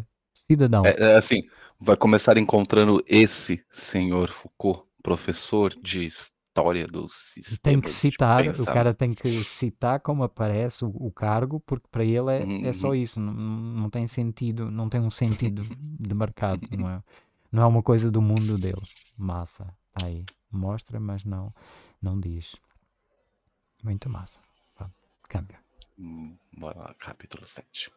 cidadão. É, é assim, vai começar encontrando esse senhor Foucault, professor de história do sistema. Tem que citar, o cara tem que citar como aparece o, o cargo, porque para ele é, é só uhum. isso, não, não tem sentido, não tem um sentido de mercado, não é? Não é uma coisa do mundo dele. Massa. Tá aí. Mostra, mas não, não diz. Muito massa. Câmbio. Hum, bora lá, capítulo 7.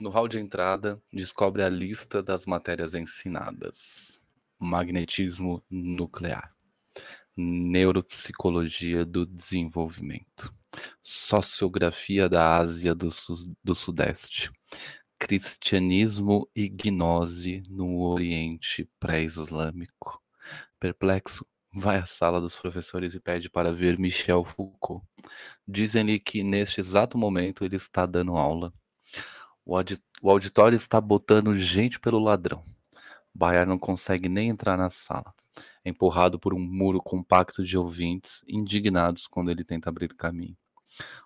No hall de entrada, descobre a lista das matérias ensinadas. Magnetismo nuclear. Neuropsicologia do Desenvolvimento, Sociografia da Ásia do, do Sudeste, Cristianismo e Gnose no Oriente Pré-Islâmico. Perplexo, vai à sala dos professores e pede para ver Michel Foucault. Dizem-lhe que neste exato momento ele está dando aula. O, o auditório está botando gente pelo ladrão. Bayar não consegue nem entrar na sala empurrado por um muro compacto de ouvintes, indignados quando ele tenta abrir caminho.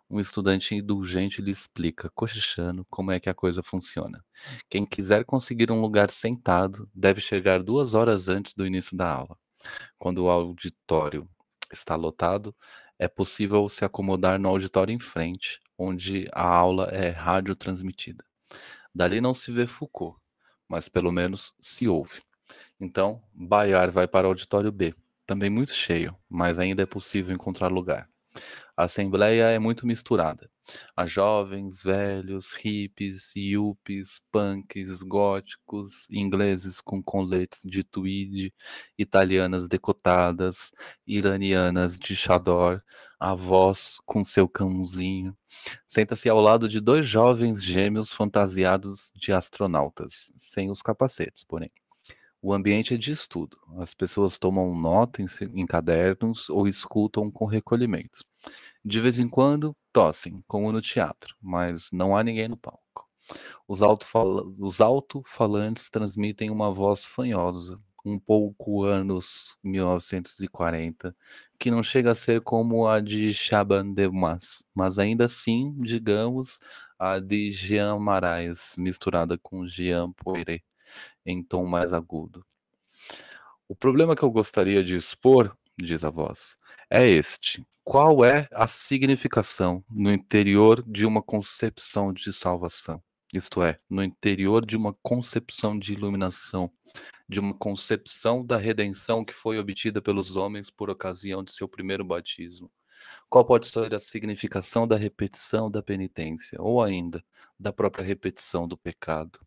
Um estudante indulgente lhe explica, cochichando, como é que a coisa funciona. Quem quiser conseguir um lugar sentado deve chegar duas horas antes do início da aula. Quando o auditório está lotado, é possível se acomodar no auditório em frente, onde a aula é rádio transmitida. Dali não se vê Foucault, mas pelo menos se ouve. Então, Bayar vai para o auditório B, também muito cheio, mas ainda é possível encontrar lugar. A assembleia é muito misturada. Há jovens, velhos, hippies, yuppies, punks, góticos, ingleses com coletes de tweed, italianas decotadas, iranianas de chador, avós com seu cãozinho. Senta-se ao lado de dois jovens gêmeos fantasiados de astronautas, sem os capacetes, porém. O ambiente é de estudo. As pessoas tomam nota em, em cadernos ou escutam com recolhimento. De vez em quando, tossem, como no teatro, mas não há ninguém no palco. Os alto-falantes alto transmitem uma voz fanhosa, um pouco anos 1940, que não chega a ser como a de Chaban Mas, mas ainda assim, digamos, a de Jean Marais, misturada com Jean Poiret em tom mais agudo. O problema que eu gostaria de expor, diz a voz, é este: qual é a significação no interior de uma concepção de salvação? Isto é, no interior de uma concepção de iluminação, de uma concepção da redenção que foi obtida pelos homens por ocasião de seu primeiro batismo. Qual pode ser a significação da repetição da penitência, ou ainda da própria repetição do pecado?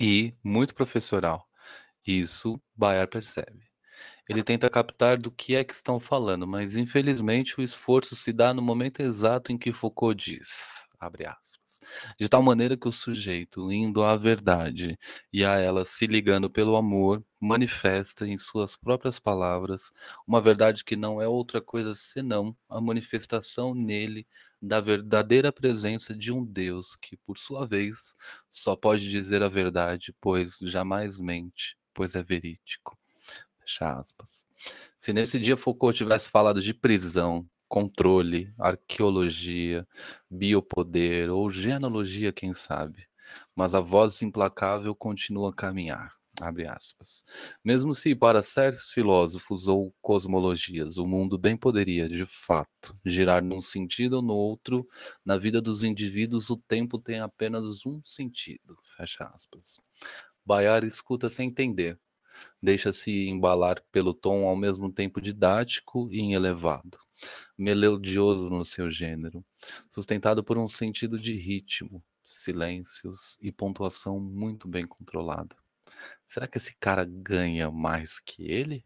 e muito professoral. Isso Bayar percebe. Ele tenta captar do que é que estão falando, mas infelizmente o esforço se dá no momento exato em que Foucault diz: abre aspas, de tal maneira que o sujeito, indo à verdade e a ela se ligando pelo amor, manifesta em suas próprias palavras uma verdade que não é outra coisa senão a manifestação nele da verdadeira presença de um Deus que, por sua vez, só pode dizer a verdade, pois jamais mente, pois é verídico. Fecha aspas. Se nesse dia Foucault tivesse falado de prisão, controle, arqueologia, biopoder ou genealogia, quem sabe. Mas a voz implacável continua a caminhar. Abre aspas. Mesmo se para certos filósofos ou cosmologias o mundo bem poderia, de fato, girar num sentido ou no outro, na vida dos indivíduos o tempo tem apenas um sentido. Fecha aspas. Bayar escuta sem entender, deixa-se embalar pelo tom ao mesmo tempo didático e elevado, melodioso no seu gênero, sustentado por um sentido de ritmo, silêncios e pontuação muito bem controlada. Será que esse cara ganha mais que ele?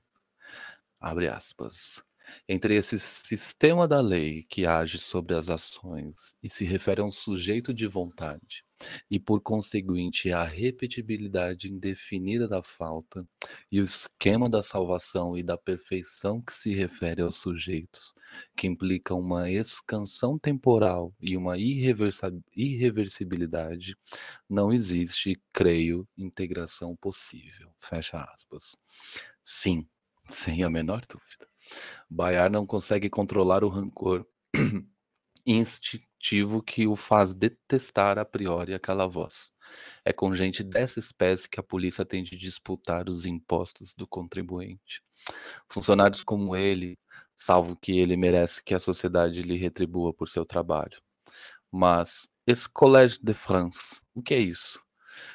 Abre aspas. Entre esse sistema da lei que age sobre as ações e se refere a um sujeito de vontade, e por conseguinte a repetibilidade indefinida da falta e o esquema da salvação e da perfeição que se refere aos sujeitos, que implica uma escansão temporal e uma irreversibilidade, não existe, creio, integração possível. Fecha aspas. Sim, sem a menor dúvida. Bayar não consegue controlar o rancor instintivo que o faz detestar a priori aquela voz. É com gente dessa espécie que a polícia tem de disputar os impostos do contribuinte. Funcionários como ele, salvo que ele merece que a sociedade lhe retribua por seu trabalho. Mas esse Collège de France, o que é isso?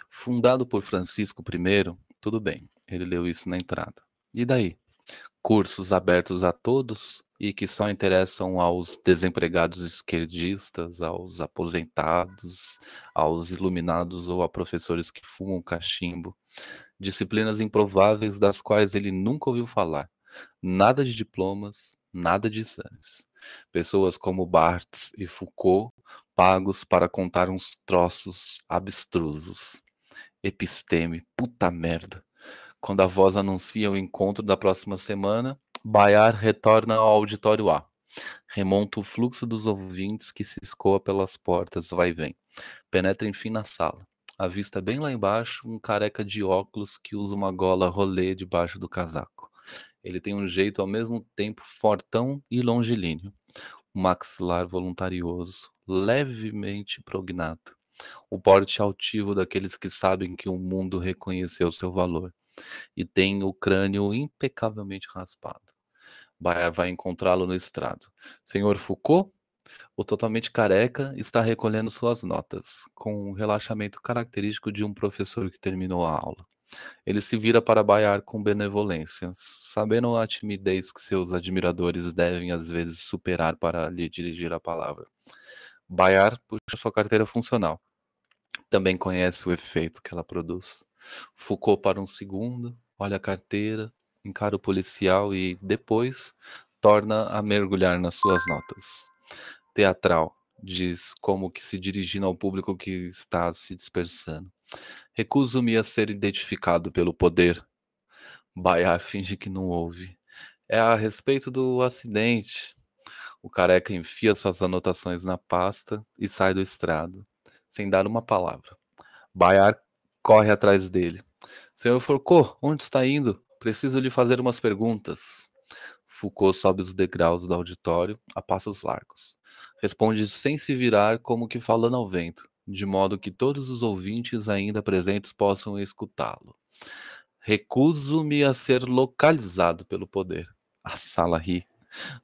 Fundado por Francisco I, tudo bem, ele leu isso na entrada. E daí? cursos abertos a todos e que só interessam aos desempregados esquerdistas, aos aposentados, aos iluminados ou a professores que fumam cachimbo. Disciplinas improváveis das quais ele nunca ouviu falar. Nada de diplomas, nada de exames. Pessoas como Barthes e Foucault pagos para contar uns troços abstrusos. Episteme, puta merda. Quando a voz anuncia o encontro da próxima semana, Bayar retorna ao auditório A. Remonta o fluxo dos ouvintes que se escoa pelas portas, vai e vem. Penetra enfim na sala. A vista é bem lá embaixo, um careca de óculos que usa uma gola rolê debaixo do casaco. Ele tem um jeito ao mesmo tempo fortão e longilíneo. O maxilar voluntarioso, levemente prognato. O porte altivo daqueles que sabem que o mundo reconheceu seu valor e tem o crânio impecavelmente raspado. Bayard vai encontrá-lo no estrado. Senhor Foucault, o totalmente careca está recolhendo suas notas, com um relaxamento característico de um professor que terminou a aula. Ele se vira para Bayard com benevolência, sabendo a timidez que seus admiradores devem às vezes superar para lhe dirigir a palavra. Bayard puxa sua carteira funcional. Também conhece o efeito que ela produz. Foucault para um segundo, olha a carteira, encara o policial e depois torna a mergulhar nas suas notas. Teatral, diz como que se dirigindo ao público que está se dispersando. Recuso-me a ser identificado pelo poder. Baiar finge que não ouve. É a respeito do acidente. O careca enfia suas anotações na pasta e sai do estrado, sem dar uma palavra. Baiar corre atrás dele. Senhor Foucault, onde está indo? Preciso lhe fazer umas perguntas. Foucault sobe os degraus do auditório a passos largos. Responde sem se virar, como que falando ao vento, de modo que todos os ouvintes ainda presentes possam escutá-lo. Recuso-me a ser localizado pelo poder. A sala ri.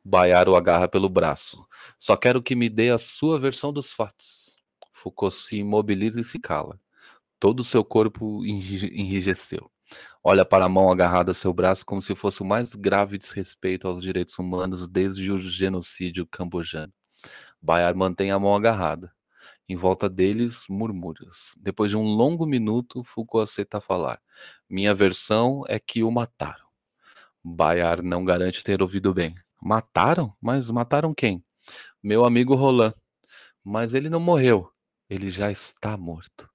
Baiar o agarra pelo braço. Só quero que me dê a sua versão dos fatos. Foucault se imobiliza e se cala. Todo o seu corpo enrijeceu. Olha para a mão agarrada a seu braço como se fosse o mais grave desrespeito aos direitos humanos desde o genocídio cambojano. Bayar mantém a mão agarrada. Em volta deles, murmúrios. Depois de um longo minuto, Foucault aceita falar. Minha versão é que o mataram. Bayar não garante ter ouvido bem. Mataram? Mas mataram quem? Meu amigo Roland. Mas ele não morreu. Ele já está morto.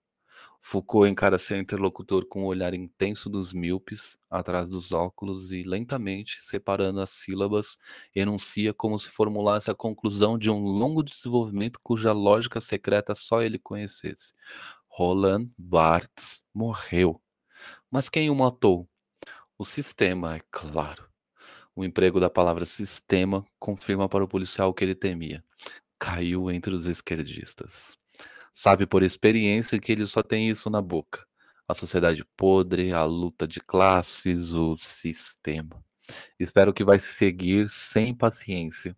Foucault encara seu interlocutor com o olhar intenso dos míopes, atrás dos óculos, e lentamente, separando as sílabas, enuncia como se formulasse a conclusão de um longo desenvolvimento cuja lógica secreta só ele conhecesse. Roland Barthes morreu. Mas quem o matou? O sistema, é claro. O emprego da palavra sistema confirma para o policial o que ele temia. Caiu entre os esquerdistas. Sabe por experiência que ele só tem isso na boca. A sociedade podre, a luta de classes, o sistema. Espero que vai seguir sem paciência.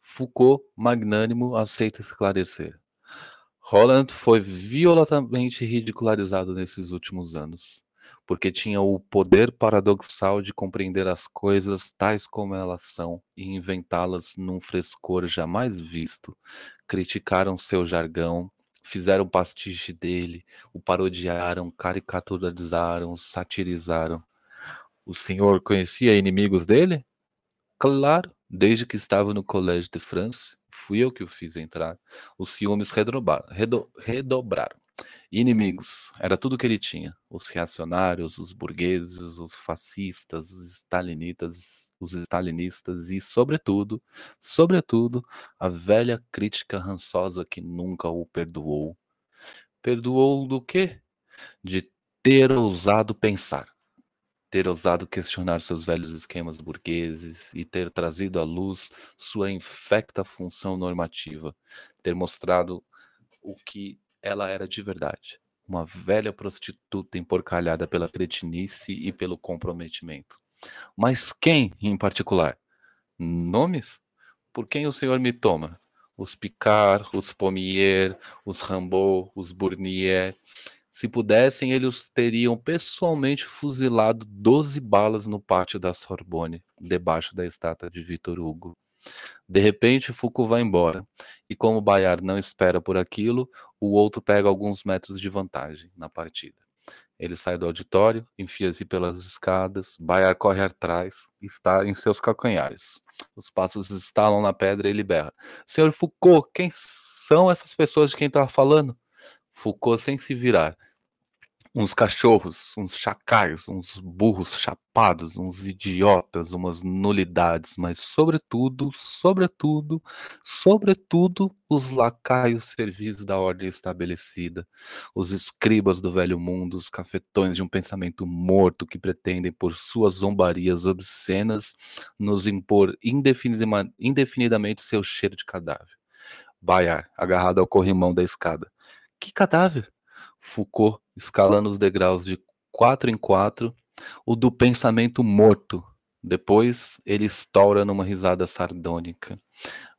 Foucault, magnânimo, aceita esclarecer. Roland foi violentamente ridicularizado nesses últimos anos, porque tinha o poder paradoxal de compreender as coisas tais como elas são e inventá-las num frescor jamais visto. Criticaram seu jargão, fizeram pastiche dele, o parodiaram, caricaturizaram, satirizaram. O senhor conhecia inimigos dele? Claro, desde que estava no Colégio de France, fui eu que o fiz entrar. Os ciúmes redobraram. Inimigos, era tudo que ele tinha. Os reacionários, os burgueses, os fascistas, os stalinitas, os stalinistas e, sobretudo, sobretudo, a velha crítica rançosa que nunca o perdoou. Perdoou do quê? De ter ousado pensar, ter ousado questionar seus velhos esquemas burgueses e ter trazido à luz sua infecta função normativa, ter mostrado o que ela era de verdade. Uma velha prostituta emporcalhada pela cretinice e pelo comprometimento. Mas quem em particular? Nomes? Por quem o senhor me toma? Os Picard, os Pommier, os Rambaud, os Bournier. Se pudessem, eles teriam pessoalmente fuzilado 12 balas no pátio da Sorbonne, debaixo da estátua de Victor Hugo. De repente, Foucault vai embora, e como Bayard não espera por aquilo, o outro pega alguns metros de vantagem na partida. Ele sai do auditório, enfia-se pelas escadas, Bayard corre atrás, está em seus calcanhares. Os passos estalam na pedra e ele berra. Senhor Foucault, quem são essas pessoas de quem está falando? Foucault, sem se virar, uns cachorros, uns chacais, uns burros chapados, uns idiotas, umas nulidades, mas sobretudo, sobretudo, sobretudo os lacaios servis da ordem estabelecida, os escribas do velho mundo, os cafetões de um pensamento morto que pretendem por suas zombarias obscenas nos impor indefinidamente seu cheiro de cadáver. Baiar, agarrado ao corrimão da escada. Que cadáver? Foucault escalando os degraus de quatro em quatro, o do pensamento morto. Depois ele estoura numa risada sardônica.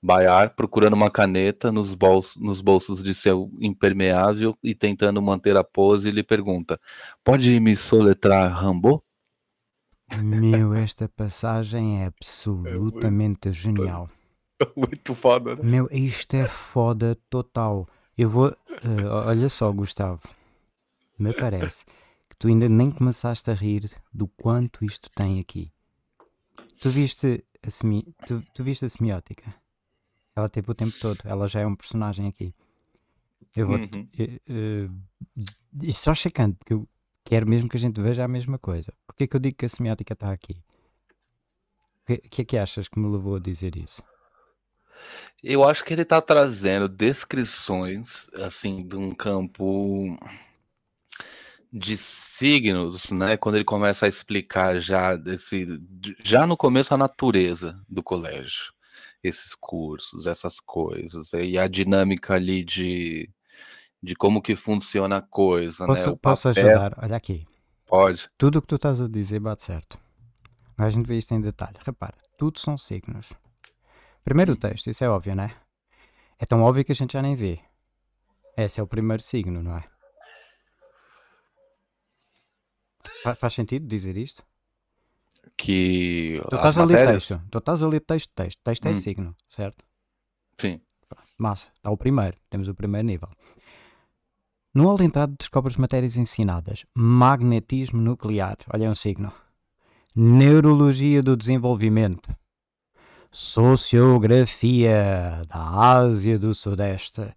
Bayard procurando uma caneta nos, bolso, nos bolsos de seu impermeável e tentando manter a pose, lhe pergunta: Pode me soletrar Rambo? Meu, esta passagem é absolutamente é muito, genial. É muito foda, né? Meu, isto é foda total. Eu vou. Uh, olha só, Gustavo. Me parece que tu ainda nem começaste a rir do quanto isto tem aqui. Tu viste a, semi, tu, tu viste a semiótica? Ela teve o tempo todo. Ela já é um personagem aqui. Eu vou. Uhum. Uh, só checando, porque eu quero mesmo que a gente veja a mesma coisa. Porquê que eu digo que a semiótica está aqui? O que, que é que achas que me levou a dizer isso? Eu acho que ele está trazendo descrições, assim, de um campo de signos, né? Quando ele começa a explicar já desse, já no começo a natureza do colégio, esses cursos, essas coisas e a dinâmica ali de, de como que funciona a coisa, né, posso, né? O posso papel... ajudar? Olha aqui. Pode. Tudo o que tu estás a dizer bate certo. Mas a gente vê isto em detalhe. Repara, tudo são signos. Primeiro o texto, isso é óbvio, não é? É tão óbvio que a gente já nem vê. Esse é o primeiro signo, não é? Fa faz sentido dizer isto? Que. Tu estás matérias... a ler texto. Tu estás a ler texto, texto. Texto é hum. signo, certo? Sim. Massa, está o primeiro. Temos o primeiro nível. No de entrada descobres matérias ensinadas. Magnetismo nuclear. Olha, é um signo. Neurologia do desenvolvimento. Sociografia da Ásia do Sudeste.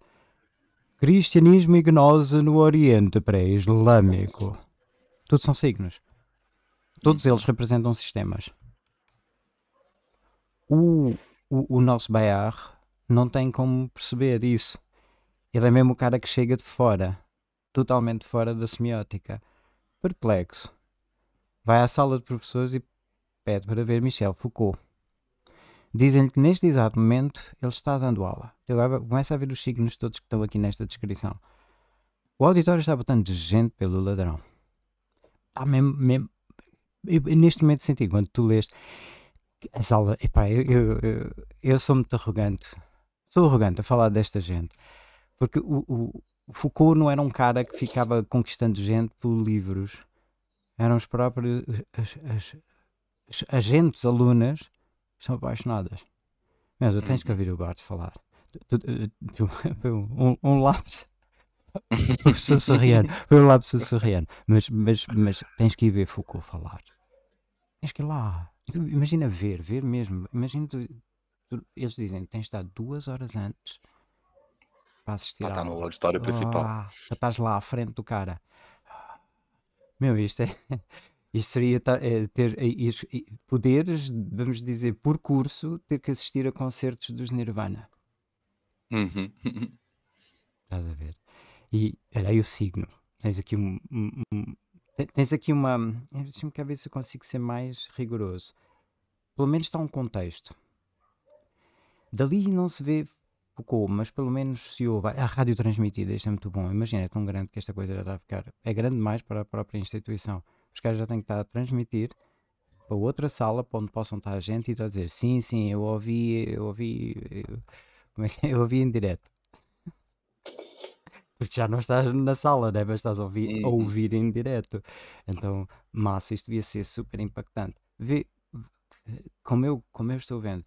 Cristianismo e gnose no Oriente pré-islâmico. Tudo são signos. Todos eles representam sistemas. O, o, o nosso Bayar não tem como perceber isso. Ele é mesmo o cara que chega de fora, totalmente fora da semiótica. Perplexo. Vai à sala de professores e pede para ver Michel Foucault. Dizem-lhe que neste exato momento ele está dando aula. Então agora começa a ver os signos todos que estão aqui nesta descrição. O auditório está botando de gente pelo ladrão. Está mesmo. mesmo eu, neste momento senti, quando tu leste as aulas. Epá, eu, eu, eu, eu sou muito arrogante. Sou arrogante a falar desta gente. Porque o, o Foucault não era um cara que ficava conquistando gente por livros. Eram os próprios. As, as, as agentes alunas são apaixonadas. Mas eu tens que uhum. ouvir o Bart falar. um, lápis sussurriano. Foi um lápis sussurriano. Mas, mas, mas tens que ir ver Foucault falar. Tens que ir lá. Imagina ver, ver mesmo. Imagina tu, eles dizem tens de estar duas horas antes para assistir. Ah, está no auditório principal. Ah, já estás lá à frente do cara. Meu, isto é. Isto seria eh, ter, eh, poderes, vamos dizer, por curso, ter que assistir a concertos dos Nirvana. Uhum. Estás a ver? E olha aí o signo. Tens aqui um. um, um tens aqui uma. Eh, deixa-me ver se eu consigo ser mais rigoroso. Pelo menos está um contexto. Dali não se vê pouco, mas pelo menos se ouve A rádio transmitida, isto é muito bom. Imagina, é tão grande que esta coisa já está a ficar. É grande mais para a própria instituição os caras já têm que estar a transmitir para outra sala para onde possam estar a gente e estar a dizer sim, sim, eu ouvi, eu ouvi, eu, é é? eu ouvi em direto. Porque já não estás na sala, né? mas estás a ouvir, a uhum. ouvir em direto. Então, massa, isto devia ser super impactante. Vê, como eu, como eu estou vendo,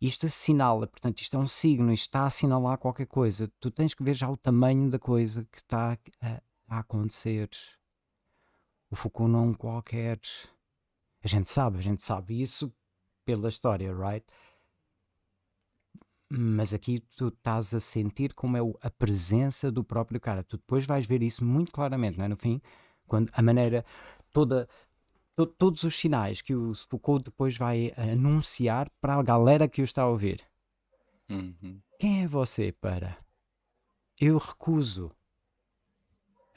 isto assinala, portanto, isto é um signo, isto está a assinalar qualquer coisa. Tu tens que ver já o tamanho da coisa que está a, a acontecer o Foucault não qualquer. A gente sabe, a gente sabe isso pela história, right? Mas aqui tu estás a sentir como é a presença do próprio cara. Tu depois vais ver isso muito claramente, não é? No fim, quando a maneira toda. To, todos os sinais que o Foucault depois vai anunciar para a galera que o está a ouvir. Uhum. Quem é você para? Eu recuso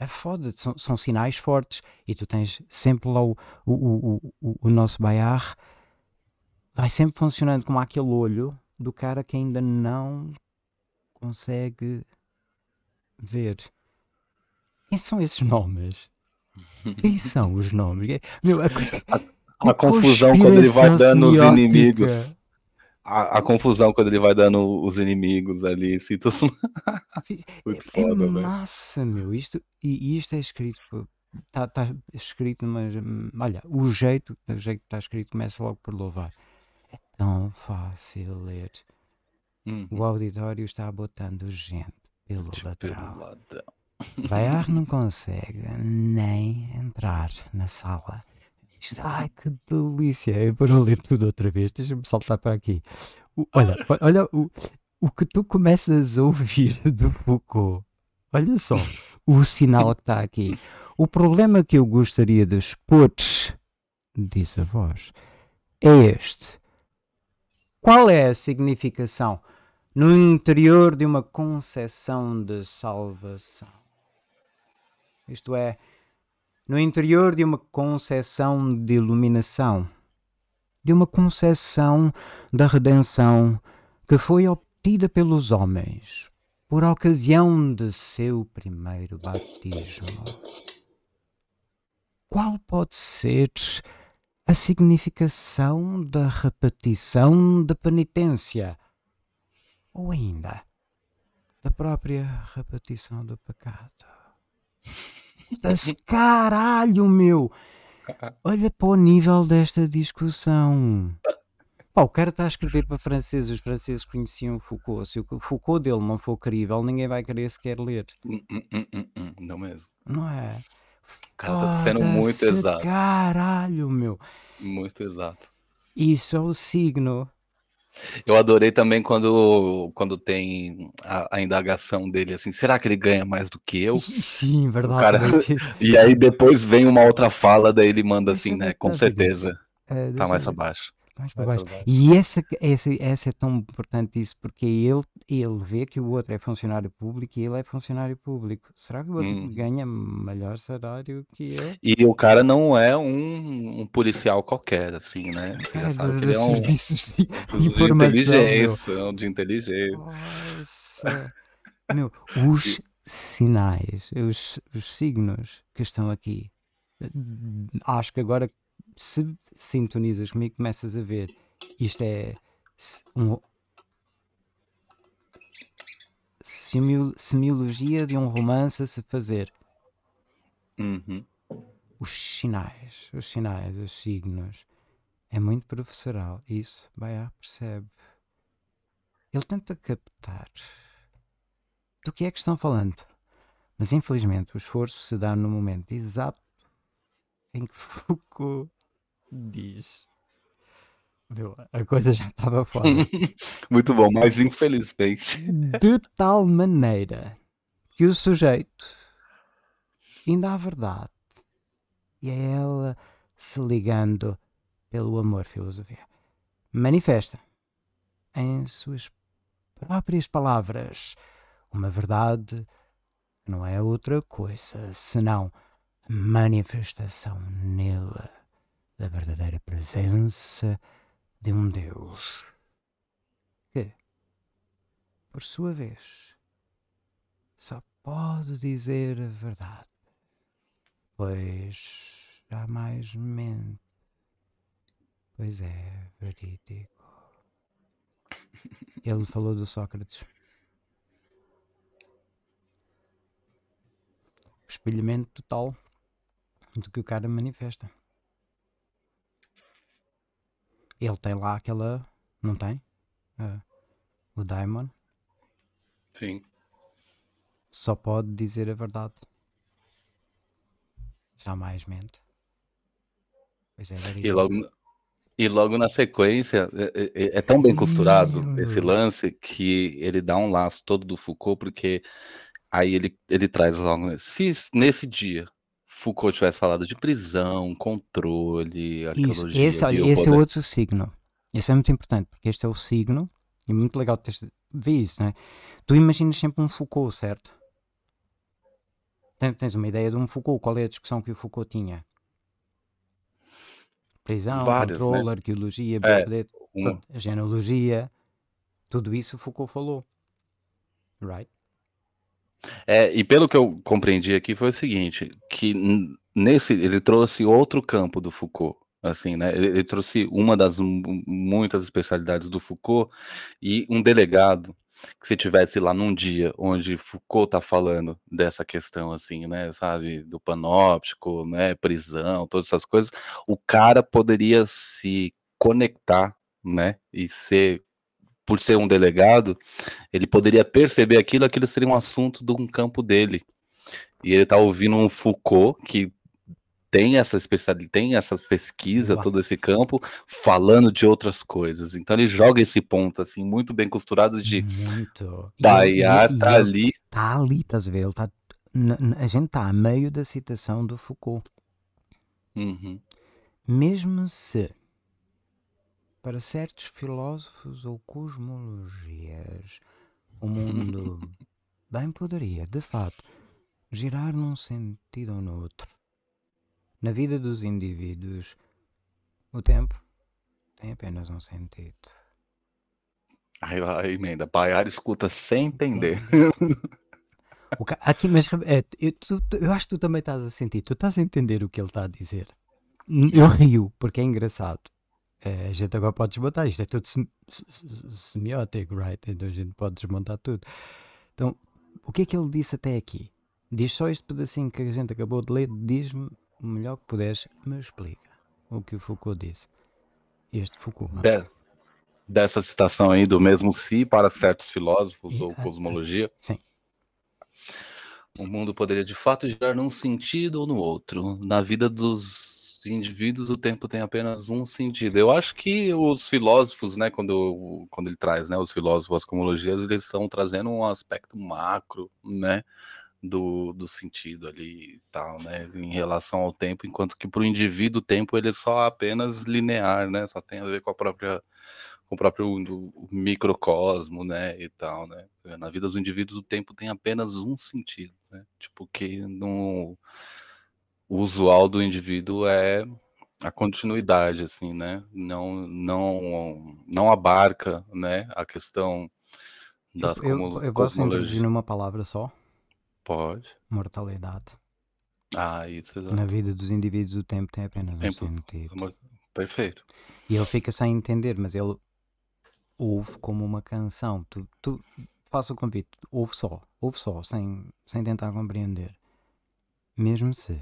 é foda, são, são, sinais fortes e tu tens sempre lá o, o, o, o nosso bayar vai sempre funcionando como aquele olho do cara que ainda não consegue ver. Quem são esses nomes? Quem são os nomes? Meu, a a, a confusão quando ele vai dando os inimigos a, a, confusão quando ele vai dando os inimigos ali, sinto assim, Muito é foda, é massa, véio. meu. Isto, e isto é escrito. Está tá escrito, mas hum, olha, o jeito, o jeito que está escrito começa logo por louvar. É tão fácil ler. Uhum. O auditório está abotando gente pelo lateral. Pelo ladrão. não consegue nem entrar na sala. Isto, ai, que delícia! Eu vou ler tudo outra vez, deixa-me saltar para aqui. olha, olha o, o que tu começas a ouvir do Foucault. Olha só o sinal que está aqui. O problema que eu gostaria de expor, diz a voz, é este. Qual é a significação no interior de uma concessão de salvação? Isto é, no interior de uma concessão de iluminação, de uma concessão da redenção que foi obtida pelos homens por ocasião de seu primeiro batismo. Qual pode ser a significação da repetição da penitência? Ou ainda, da própria repetição do pecado? Mas caralho, meu! Olha para o nível desta discussão. Pá, o cara está a escrever para franceses, os franceses conheciam Foucault. Se o Foucault dele não for crível, ninguém vai querer sequer ler. Hum, hum, hum, não mesmo. Não é? cara está sendo muito exato. Caralho, meu. Muito exato. Isso é o signo eu adorei também quando, quando tem a, a, indagação dele assim: será que ele ganha mais do que eu? Sim, verdade. Cara... e aí depois vem uma outra fala, daí ele manda assim, né? Com certeza. É, tá mais abaixo mais para baixo. E essa, essa, essa é tão importante isso, porque ele, ele vê que o outro é funcionário público e ele é funcionário público. Será que o outro hum. ganha melhor salário que eu? E o cara não é um, um policial qualquer, assim, né? já sabe que ele é um, serviço de, de inteligência, meu. de inteligência. Nossa. meu, os sinais, os, os signos que estão aqui, hum, acho que agora se sintonizas comigo, começas a ver isto é um, semiologia de um romance a se fazer. Uhum. Os sinais, os sinais, os signos. É muito professoral. Isso, Baiá ah, percebe. Ele tenta captar do que é que estão falando. Mas infelizmente o esforço se dá no momento exato em que Foucault diz. Meu, a coisa já estava fora. Muito bom, mas infelizmente. De tal maneira que o sujeito ainda à verdade e a é ela se ligando pelo amor filosofia. Manifesta em suas próprias palavras uma verdade que não é outra coisa senão manifestação nela da verdadeira presença de um Deus que, por sua vez, só pode dizer a verdade, pois jamais mente, pois é verídico. Ele falou do Sócrates. O espelhamento total do que o cara manifesta. Ele tem lá aquela. Não tem? Uh, o Daimon. Sim. Só pode dizer a verdade. Jamais mente. Pois é, e logo, e logo na sequência, é, é, é, é tão bem costurado uhum. esse lance que ele dá um laço todo do Foucault, porque aí ele, ele traz logo. Né, se nesse dia Foucault tivesse falado de prisão, controle, arqueologia. Isso, esse, olha, esse é outro signo. Esse é muito importante, porque este é o signo, e é muito legal ter visto isso, né? Tu imaginas sempre um Foucault, certo? Tens uma ideia de um Foucault, qual é a discussão que o Foucault tinha? Prisão, Várias, né? controle, né? arqueologia, é, poder, um... genealogia, tudo isso o Foucault falou. Right? É, e pelo que eu compreendi aqui foi o seguinte, que nesse ele trouxe outro campo do Foucault, assim, né? Ele, ele trouxe uma das muitas especialidades do Foucault e um delegado que se tivesse lá num dia onde Foucault está falando dessa questão assim, né, sabe, do panóptico, né, prisão, todas essas coisas, o cara poderia se conectar, né, e ser por ser um delegado, ele poderia perceber aquilo, aquilo seria um assunto de um campo dele. E ele está ouvindo um Foucault que tem essa especialidade, tem essa pesquisa, Uau. todo esse campo, falando de outras coisas. Então ele joga esse ponto, assim, muito bem costurado de muito. Daiá e, e, tá e ali. Tá ali, estás a ver? Ele tá, a gente tá a meio da citação do Foucault. Uhum. Mesmo se para certos filósofos ou cosmologias, o mundo bem poderia, de fato, girar num sentido ou no outro. Na vida dos indivíduos, o tempo tem apenas um sentido. Aí lá, emenda. Baiar escuta sem entender. Ca... Aqui, mas é, eu, tu, tu, eu acho que tu também estás a sentir, tu estás a entender o que ele está a dizer. Eu rio, porque é engraçado. É, a gente agora pode desmontar isto, é tudo sem, semiótico, right? Então a gente pode desmontar tudo. Então, o que é que ele disse até aqui? Diz só este pedacinho que a gente acabou de ler, diz-me o melhor que puderes, me explica o que o Foucault disse. Este Foucault. É? De, dessa citação aí do mesmo si para certos filósofos e, ou ah, cosmologia. Ah, sim. O mundo poderia de fato girar num sentido ou no outro, na vida dos os indivíduos o tempo tem apenas um sentido. Eu acho que os filósofos, né, quando, quando ele traz, né, os filósofos, as cosmologias, eles estão trazendo um aspecto macro, né, do, do sentido ali e tal, né, em relação ao tempo, enquanto que para o indivíduo o tempo ele é só apenas linear, né, só tem a ver com a própria com o próprio microcosmo, né, e tal, né. Na vida dos indivíduos o tempo tem apenas um sentido, né, tipo que não o usual do indivíduo é a continuidade, assim, né? Não, não, não abarca, né? A questão das eu, eu, gosto de introduzir numa palavra só. Pode. Mortalidade. Ah, isso, exato. Na vida dos indivíduos o tempo tem apenas tempo, um sentido. Perfeito. E ele fica sem entender, mas ele ouve como uma canção. Tu, tu faça o convite, ouve só, ouve só, sem, sem tentar compreender. Mesmo se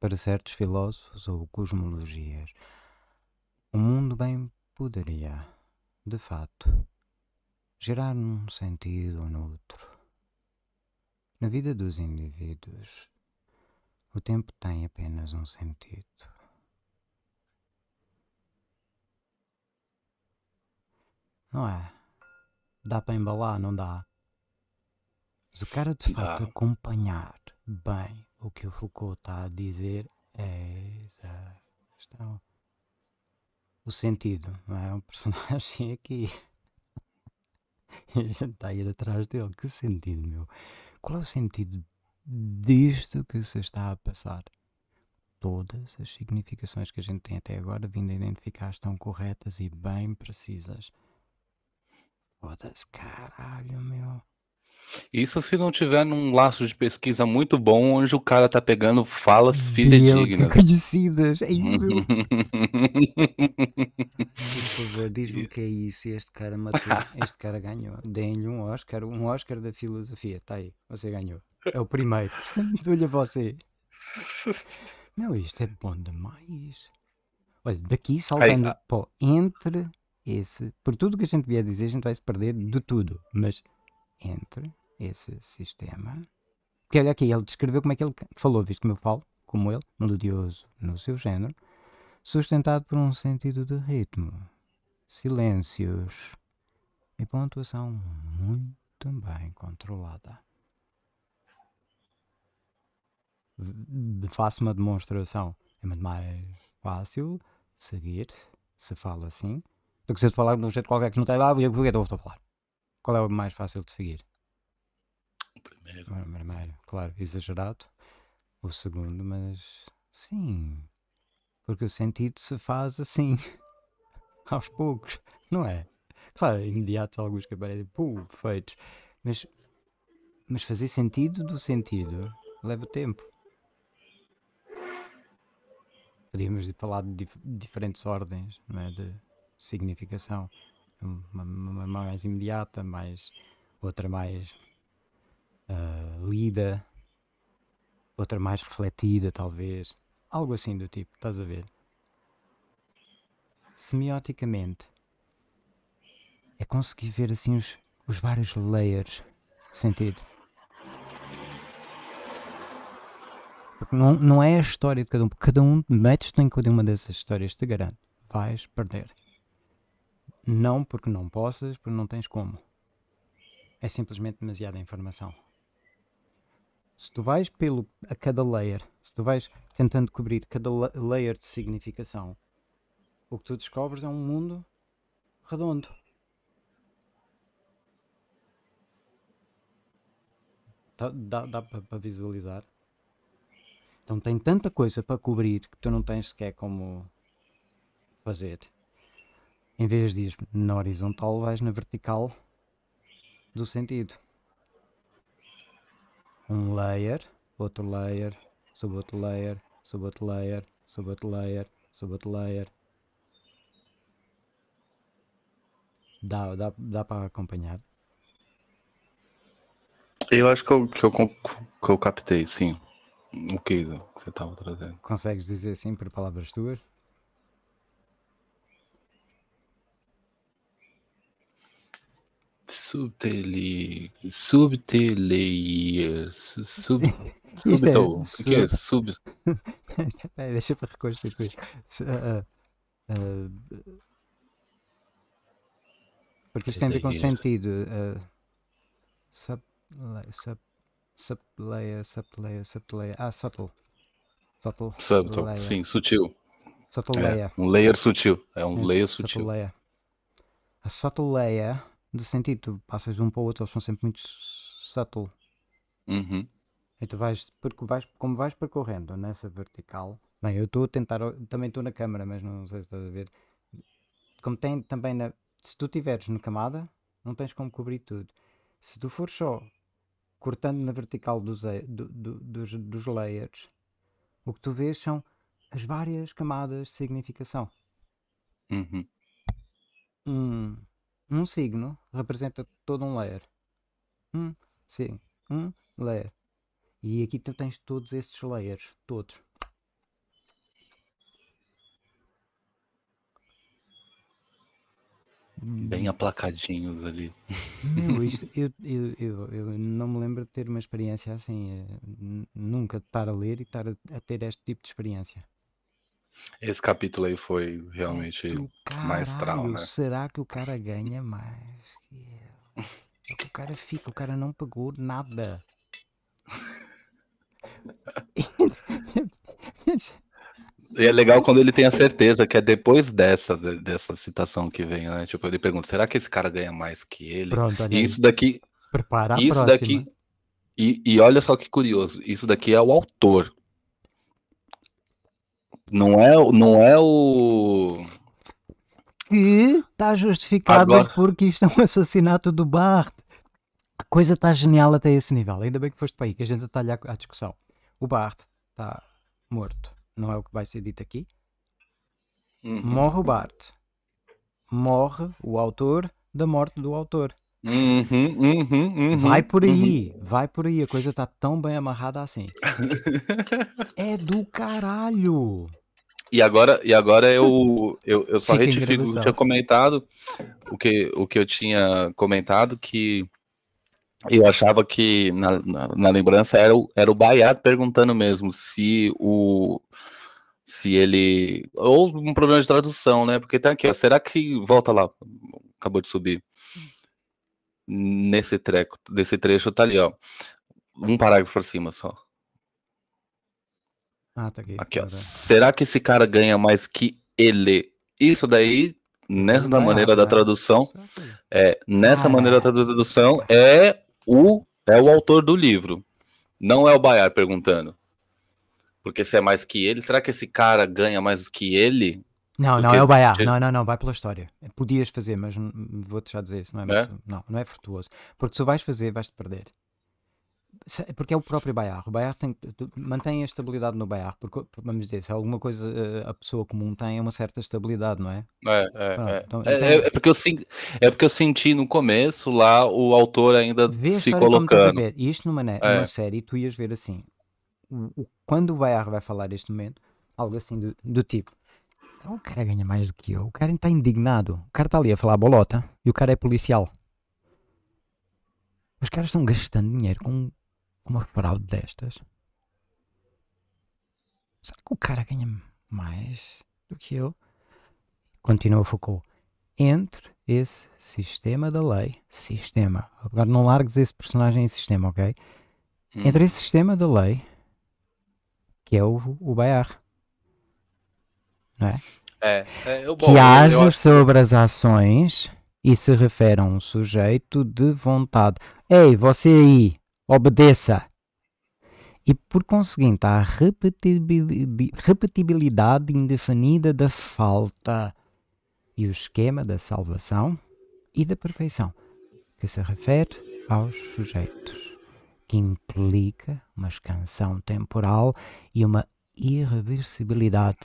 para certos filósofos ou cosmologias, o mundo bem poderia, de fato, gerar num sentido ou noutro. Na vida dos indivíduos, o tempo tem apenas um sentido. Não é? Dá para embalar, não dá? Mas o cara de fato acompanhar bem o que o Foucault está a dizer é essa questão. O sentido, não é? Um personagem aqui. a gente está a ir atrás dele. Que sentido, meu? Qual é o sentido disto que se está a passar? Todas as significações que a gente tem até agora vindo a identificar estão corretas e bem precisas. Foda-se, caralho, meu. Isso se não tiver num laço de pesquisa muito bom, onde o cara tá pegando falas fidedignas. Conhecidas. É Por favor, diz-me o que é isso. Este cara matou, este cara ganhou. Deem-lhe um Oscar, um Oscar da filosofia. Está aí, você ganhou. É o primeiro. Dou-lhe a você. Não, isto é bom demais. Olha, daqui saltando ah. pó entre esse. Por tudo que a gente vier dizer, a gente vai se perder de tudo. Mas entre esse sistema. Porque olha aqui, ele descreveu como é que ele falou, visto como eu falo, como ele, melodioso no seu género, sustentado por um sentido de ritmo, silêncios e pontuação muito bem controlada. Faço uma demonstração. É muito mais fácil seguir se falo assim do que se eu falar de um jeito qualquer que não tem lá, o que é que eu vou a falar? Qual é o mais fácil de seguir? O ah, primeiro. claro, exagerado. O segundo, mas sim. Porque o sentido se faz assim, aos poucos, não é? Claro, imediatos alguns que aparecem, pum, feitos. Mas, mas fazer sentido do sentido leva tempo. Podíamos falar de dif diferentes ordens é? de significação. Uma, uma mais imediata, mais outra mais ah, lida, outra mais refletida, talvez, algo assim do tipo, estás a ver? Semioticamente, é conseguir ver assim os, os vários layers de sentido. Porque não, não é a história de cada um, cada um metes-te em cada uma dessas histórias, te garanto, vais perder. Não porque não possas, porque não tens como. É simplesmente demasiada informação se tu vais pelo, a cada layer, se tu vais tentando cobrir cada layer de significação, o que tu descobres é um mundo redondo. Dá, dá, dá para visualizar? Então tem tanta coisa para cobrir que tu não tens sequer como fazer. Em vez de ir na horizontal, vais na vertical do sentido um layer, outro layer, sub outro layer, sub outro layer, sub outro layer, sub outro layer. Dá, dá, dá para acompanhar? Eu acho que eu, que eu, que eu captei, sim. O que, é que você estava trazendo. Consegues dizer sim por palavras tuas? subtele, subteleias, sub, é, subto, o que é, é. sub? Pera, deixa para isso aqui, porque isto tem a ver com sentido. Uh, sub, sub, sublayer, sublayer, sublayer. Ah, subtle. Subtle. Subtle, layer. sim, sutil. Subtle layer. É, um layer sutil. É um layer sutil. Subtle layer. A subtle layer de sentido. Tu passas de um para o outro, eles são sempre muito subtil. Uhum. E tu vais, porque vais, como vais percorrendo nessa vertical, bem, eu estou a tentar, também estou na câmara, mas não sei se estás a ver. Como tem também na, se tu tiveres na camada, não tens como cobrir tudo. Se tu fores só cortando na vertical dos, do, do, dos, dos layers, o que tu vês são as várias camadas de significação. Uhum. Hum. Um signo representa todo um layer. Um signo, um layer. E aqui tu tens todos estes layers, todos. Bem aplacadinhos ali. isto, eu, eu, eu, eu, não me lembro de ter uma experiência assim, eh, nunca de estar a ler e estar a, a ter este tipo de experiência. Esse capítulo aí foi é realmente é maestral, né? Será que o cara ganha mais que eu? É que o cara fica, o cara não pegou nada. E é legal quando ele tem a certeza que é depois dessa, dessa citação que vem, né? Tipo, ele pergunta: será que esse cara ganha mais que ele? Pronto, olha e isso daqui. Prepara isso próxima. daqui. E, e olha só que curioso: isso daqui é o autor. Não é, não é o. Que está justificado Agora... porque isto é um assassinato do Bart. A coisa está genial até esse nível. Ainda bem que foste para aí, que a gente atalha tá a discussão. O Bart está morto. Não é o que vai ser dito aqui. Uhum. Morre o Bart. Morre o autor da morte do autor. Uhum, uhum, uhum, vai por aí, uhum. vai por aí. A coisa tá tão bem amarrada assim. é do caralho. E agora, e agora eu, eu, eu só retifico o que eu tinha comentado, o que, o que eu tinha comentado, que eu achava que na, na, na lembrança era o, era o Baiato perguntando mesmo se o se ele. Ou um problema de tradução, né? Porque tá aqui, ó. Será que. Volta lá, acabou de subir nesse treco, desse trecho tá ali, ó. Um parágrafo por cima só. Ah, tá aqui. Aqui, tá ó. Será que esse cara ganha mais que ele? Isso daí, nessa né, ah, maneira da tradução, é, nessa ah, maneira da tradução é o é o autor do livro. Não é o Bayar perguntando. Porque se é mais que ele, será que esse cara ganha mais que ele? Não, não, é o Baiá. Não, não, não, vai pela história. Podias fazer, mas vou-te já dizer isso, não é, é? Muito, não, não é virtuoso. Porque se vais fazer, vais-te perder. Porque é o próprio Bayar. O Bayar tem, mantém a estabilidade no Bayar, porque, vamos dizer, se alguma coisa eh, a pessoa comum tem, é uma certa estabilidade, não é? É, é, Pronto, é. Então, é, então... é, é porque eu, é porque eu senti no começo lá o autor ainda Vê se colocando. E isto numa, é. numa série, tu ias ver assim, quando o Bayar vai falar neste momento, algo assim do, do tipo, então o cara ganha mais do que eu. O cara está indignado. O cara está ali a falar bolota e o cara é policial. Os caras estão gastando dinheiro com uma fraude destas. Será que o cara ganha mais do que eu? Continua Foucault. Entre esse sistema da lei, sistema. Agora não largues esse personagem em sistema, ok? Hum. Entre esse sistema da lei, que é o, o Bayar é? é, é, eu, bom, que age acho... sobre as ações e se refere a um sujeito de vontade. Ei, você aí, obedeça! E por conseguinte, há repetibilidade indefinida da falta e o esquema da salvação e da perfeição, que se refere aos sujeitos, que implica uma escansão temporal e uma irreversibilidade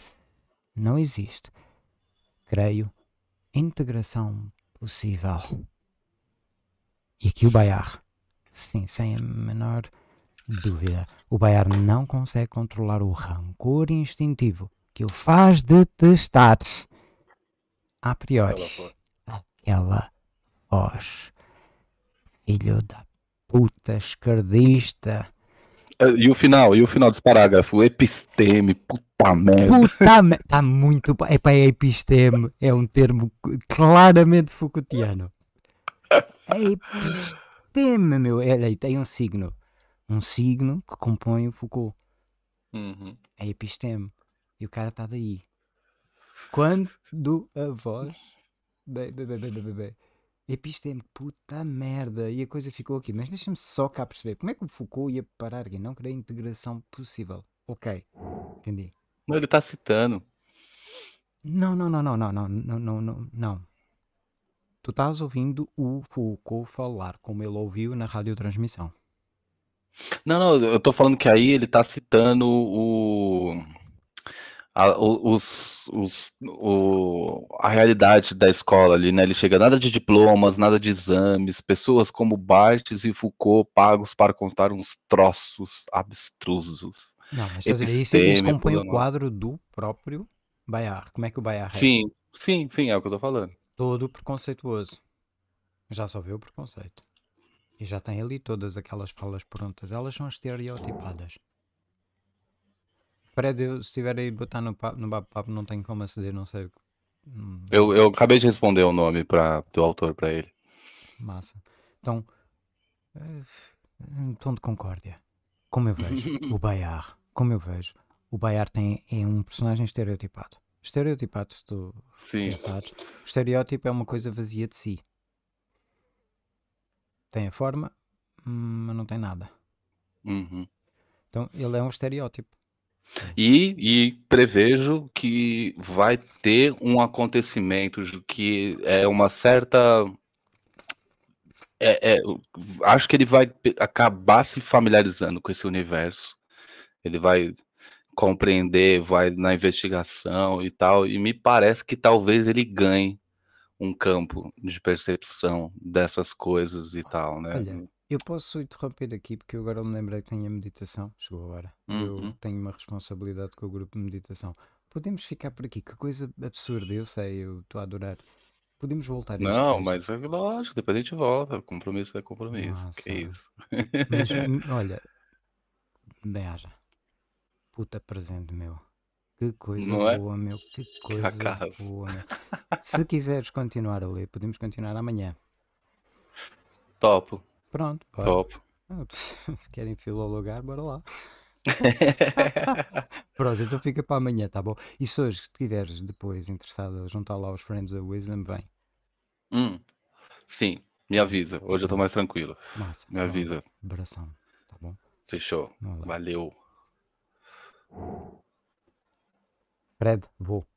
não existe, creio, integração possível. E aqui o Bayar. Sim, sem a menor dúvida. O Bayar não consegue controlar o rancor instintivo que o faz detestar a priori aquela voz. Filho da puta esquerdista é, e o final, e o final dos parágrafo Episteme, puta merda. Puta merda. Tá muito. é para episteme é um termo claramente Foucaultiano. É episteme, meu. É, olha tem um signo. Um signo que compõe o Foucault. Uhum. É episteme. E o cara está daí. Quando a voz. Bem, bem, bem, bem, bem, bem. Episteme, puta merda. E a coisa ficou aqui. Mas deixa-me só cá perceber. Como é que o Foucault ia parar e não querer integração possível? Ok, entendi. Não, ele está citando. Não, não, não, não, não, não, não, não, não. Tu estás ouvindo o Foucault falar como ele ouviu na radiotransmissão. Não, não, eu tô falando que aí ele tá citando o a, os, os, o, a realidade da escola ali, né? Ele chega nada de diplomas, nada de exames, pessoas como Bartes e Foucault pagos para contar uns troços abstrusos. Não, mas aí descompõe é o quadro do próprio Bayard. Como é que o Bayard é? Sim, sim, sim, é o que eu tô falando. Todo preconceituoso. Já só vê o preconceito. E já tem ali todas aquelas falas prontas. Elas são estereotipadas. Prédio, se estiver aí botar no papo, no papo, não tem como aceder, não sei. Hum, eu, eu acabei de responder o nome pra, do autor para ele. Massa. Então, um eh, tom de concórdia. Como eu vejo, o Bayar, como eu vejo, o Bayar tem, é um personagem estereotipado. Estereotipado, se tu Sim. pensares. O estereótipo é uma coisa vazia de si. Tem a forma, hum, mas não tem nada. Uhum. Então, ele é um estereótipo. E, e, prevejo que vai ter um acontecimento que é uma certa. É, é, acho que ele vai acabar se familiarizando com esse universo. Ele vai compreender, vai na investigação e tal. E me parece que talvez ele ganhe um campo de percepção dessas coisas e tal, né? Olha, eu posso interromper aqui porque eu agora me lembrei que tenho a meditação. Chegou a hora. Uhum. Eu tenho uma responsabilidade com o grupo de meditação. Podemos ficar por aqui. Que coisa absurda, eu sei, eu estou a adorar. Podemos voltar a isso. Não, mas é lógico, depois a gente volta. Compromisso é compromisso. Nossa. Que isso. Mas, hum, olha, bem haja. Puta presente meu. Que coisa é? boa, meu. Que coisa que boa. Meu. Se quiseres continuar a ler, podemos continuar amanhã. Topo. Pronto. Bora. Top. Querem filologar, bora lá. Pronto, então fica para amanhã, tá bom? E se hoje estiveres depois interessado a juntar lá os Friends of Wisdom, vem. Hum, sim, me avisa. Hoje eu estou mais tranquilo. Massa, me bom. avisa. Abração, tá bom? Fechou. Valeu. Fred, vou.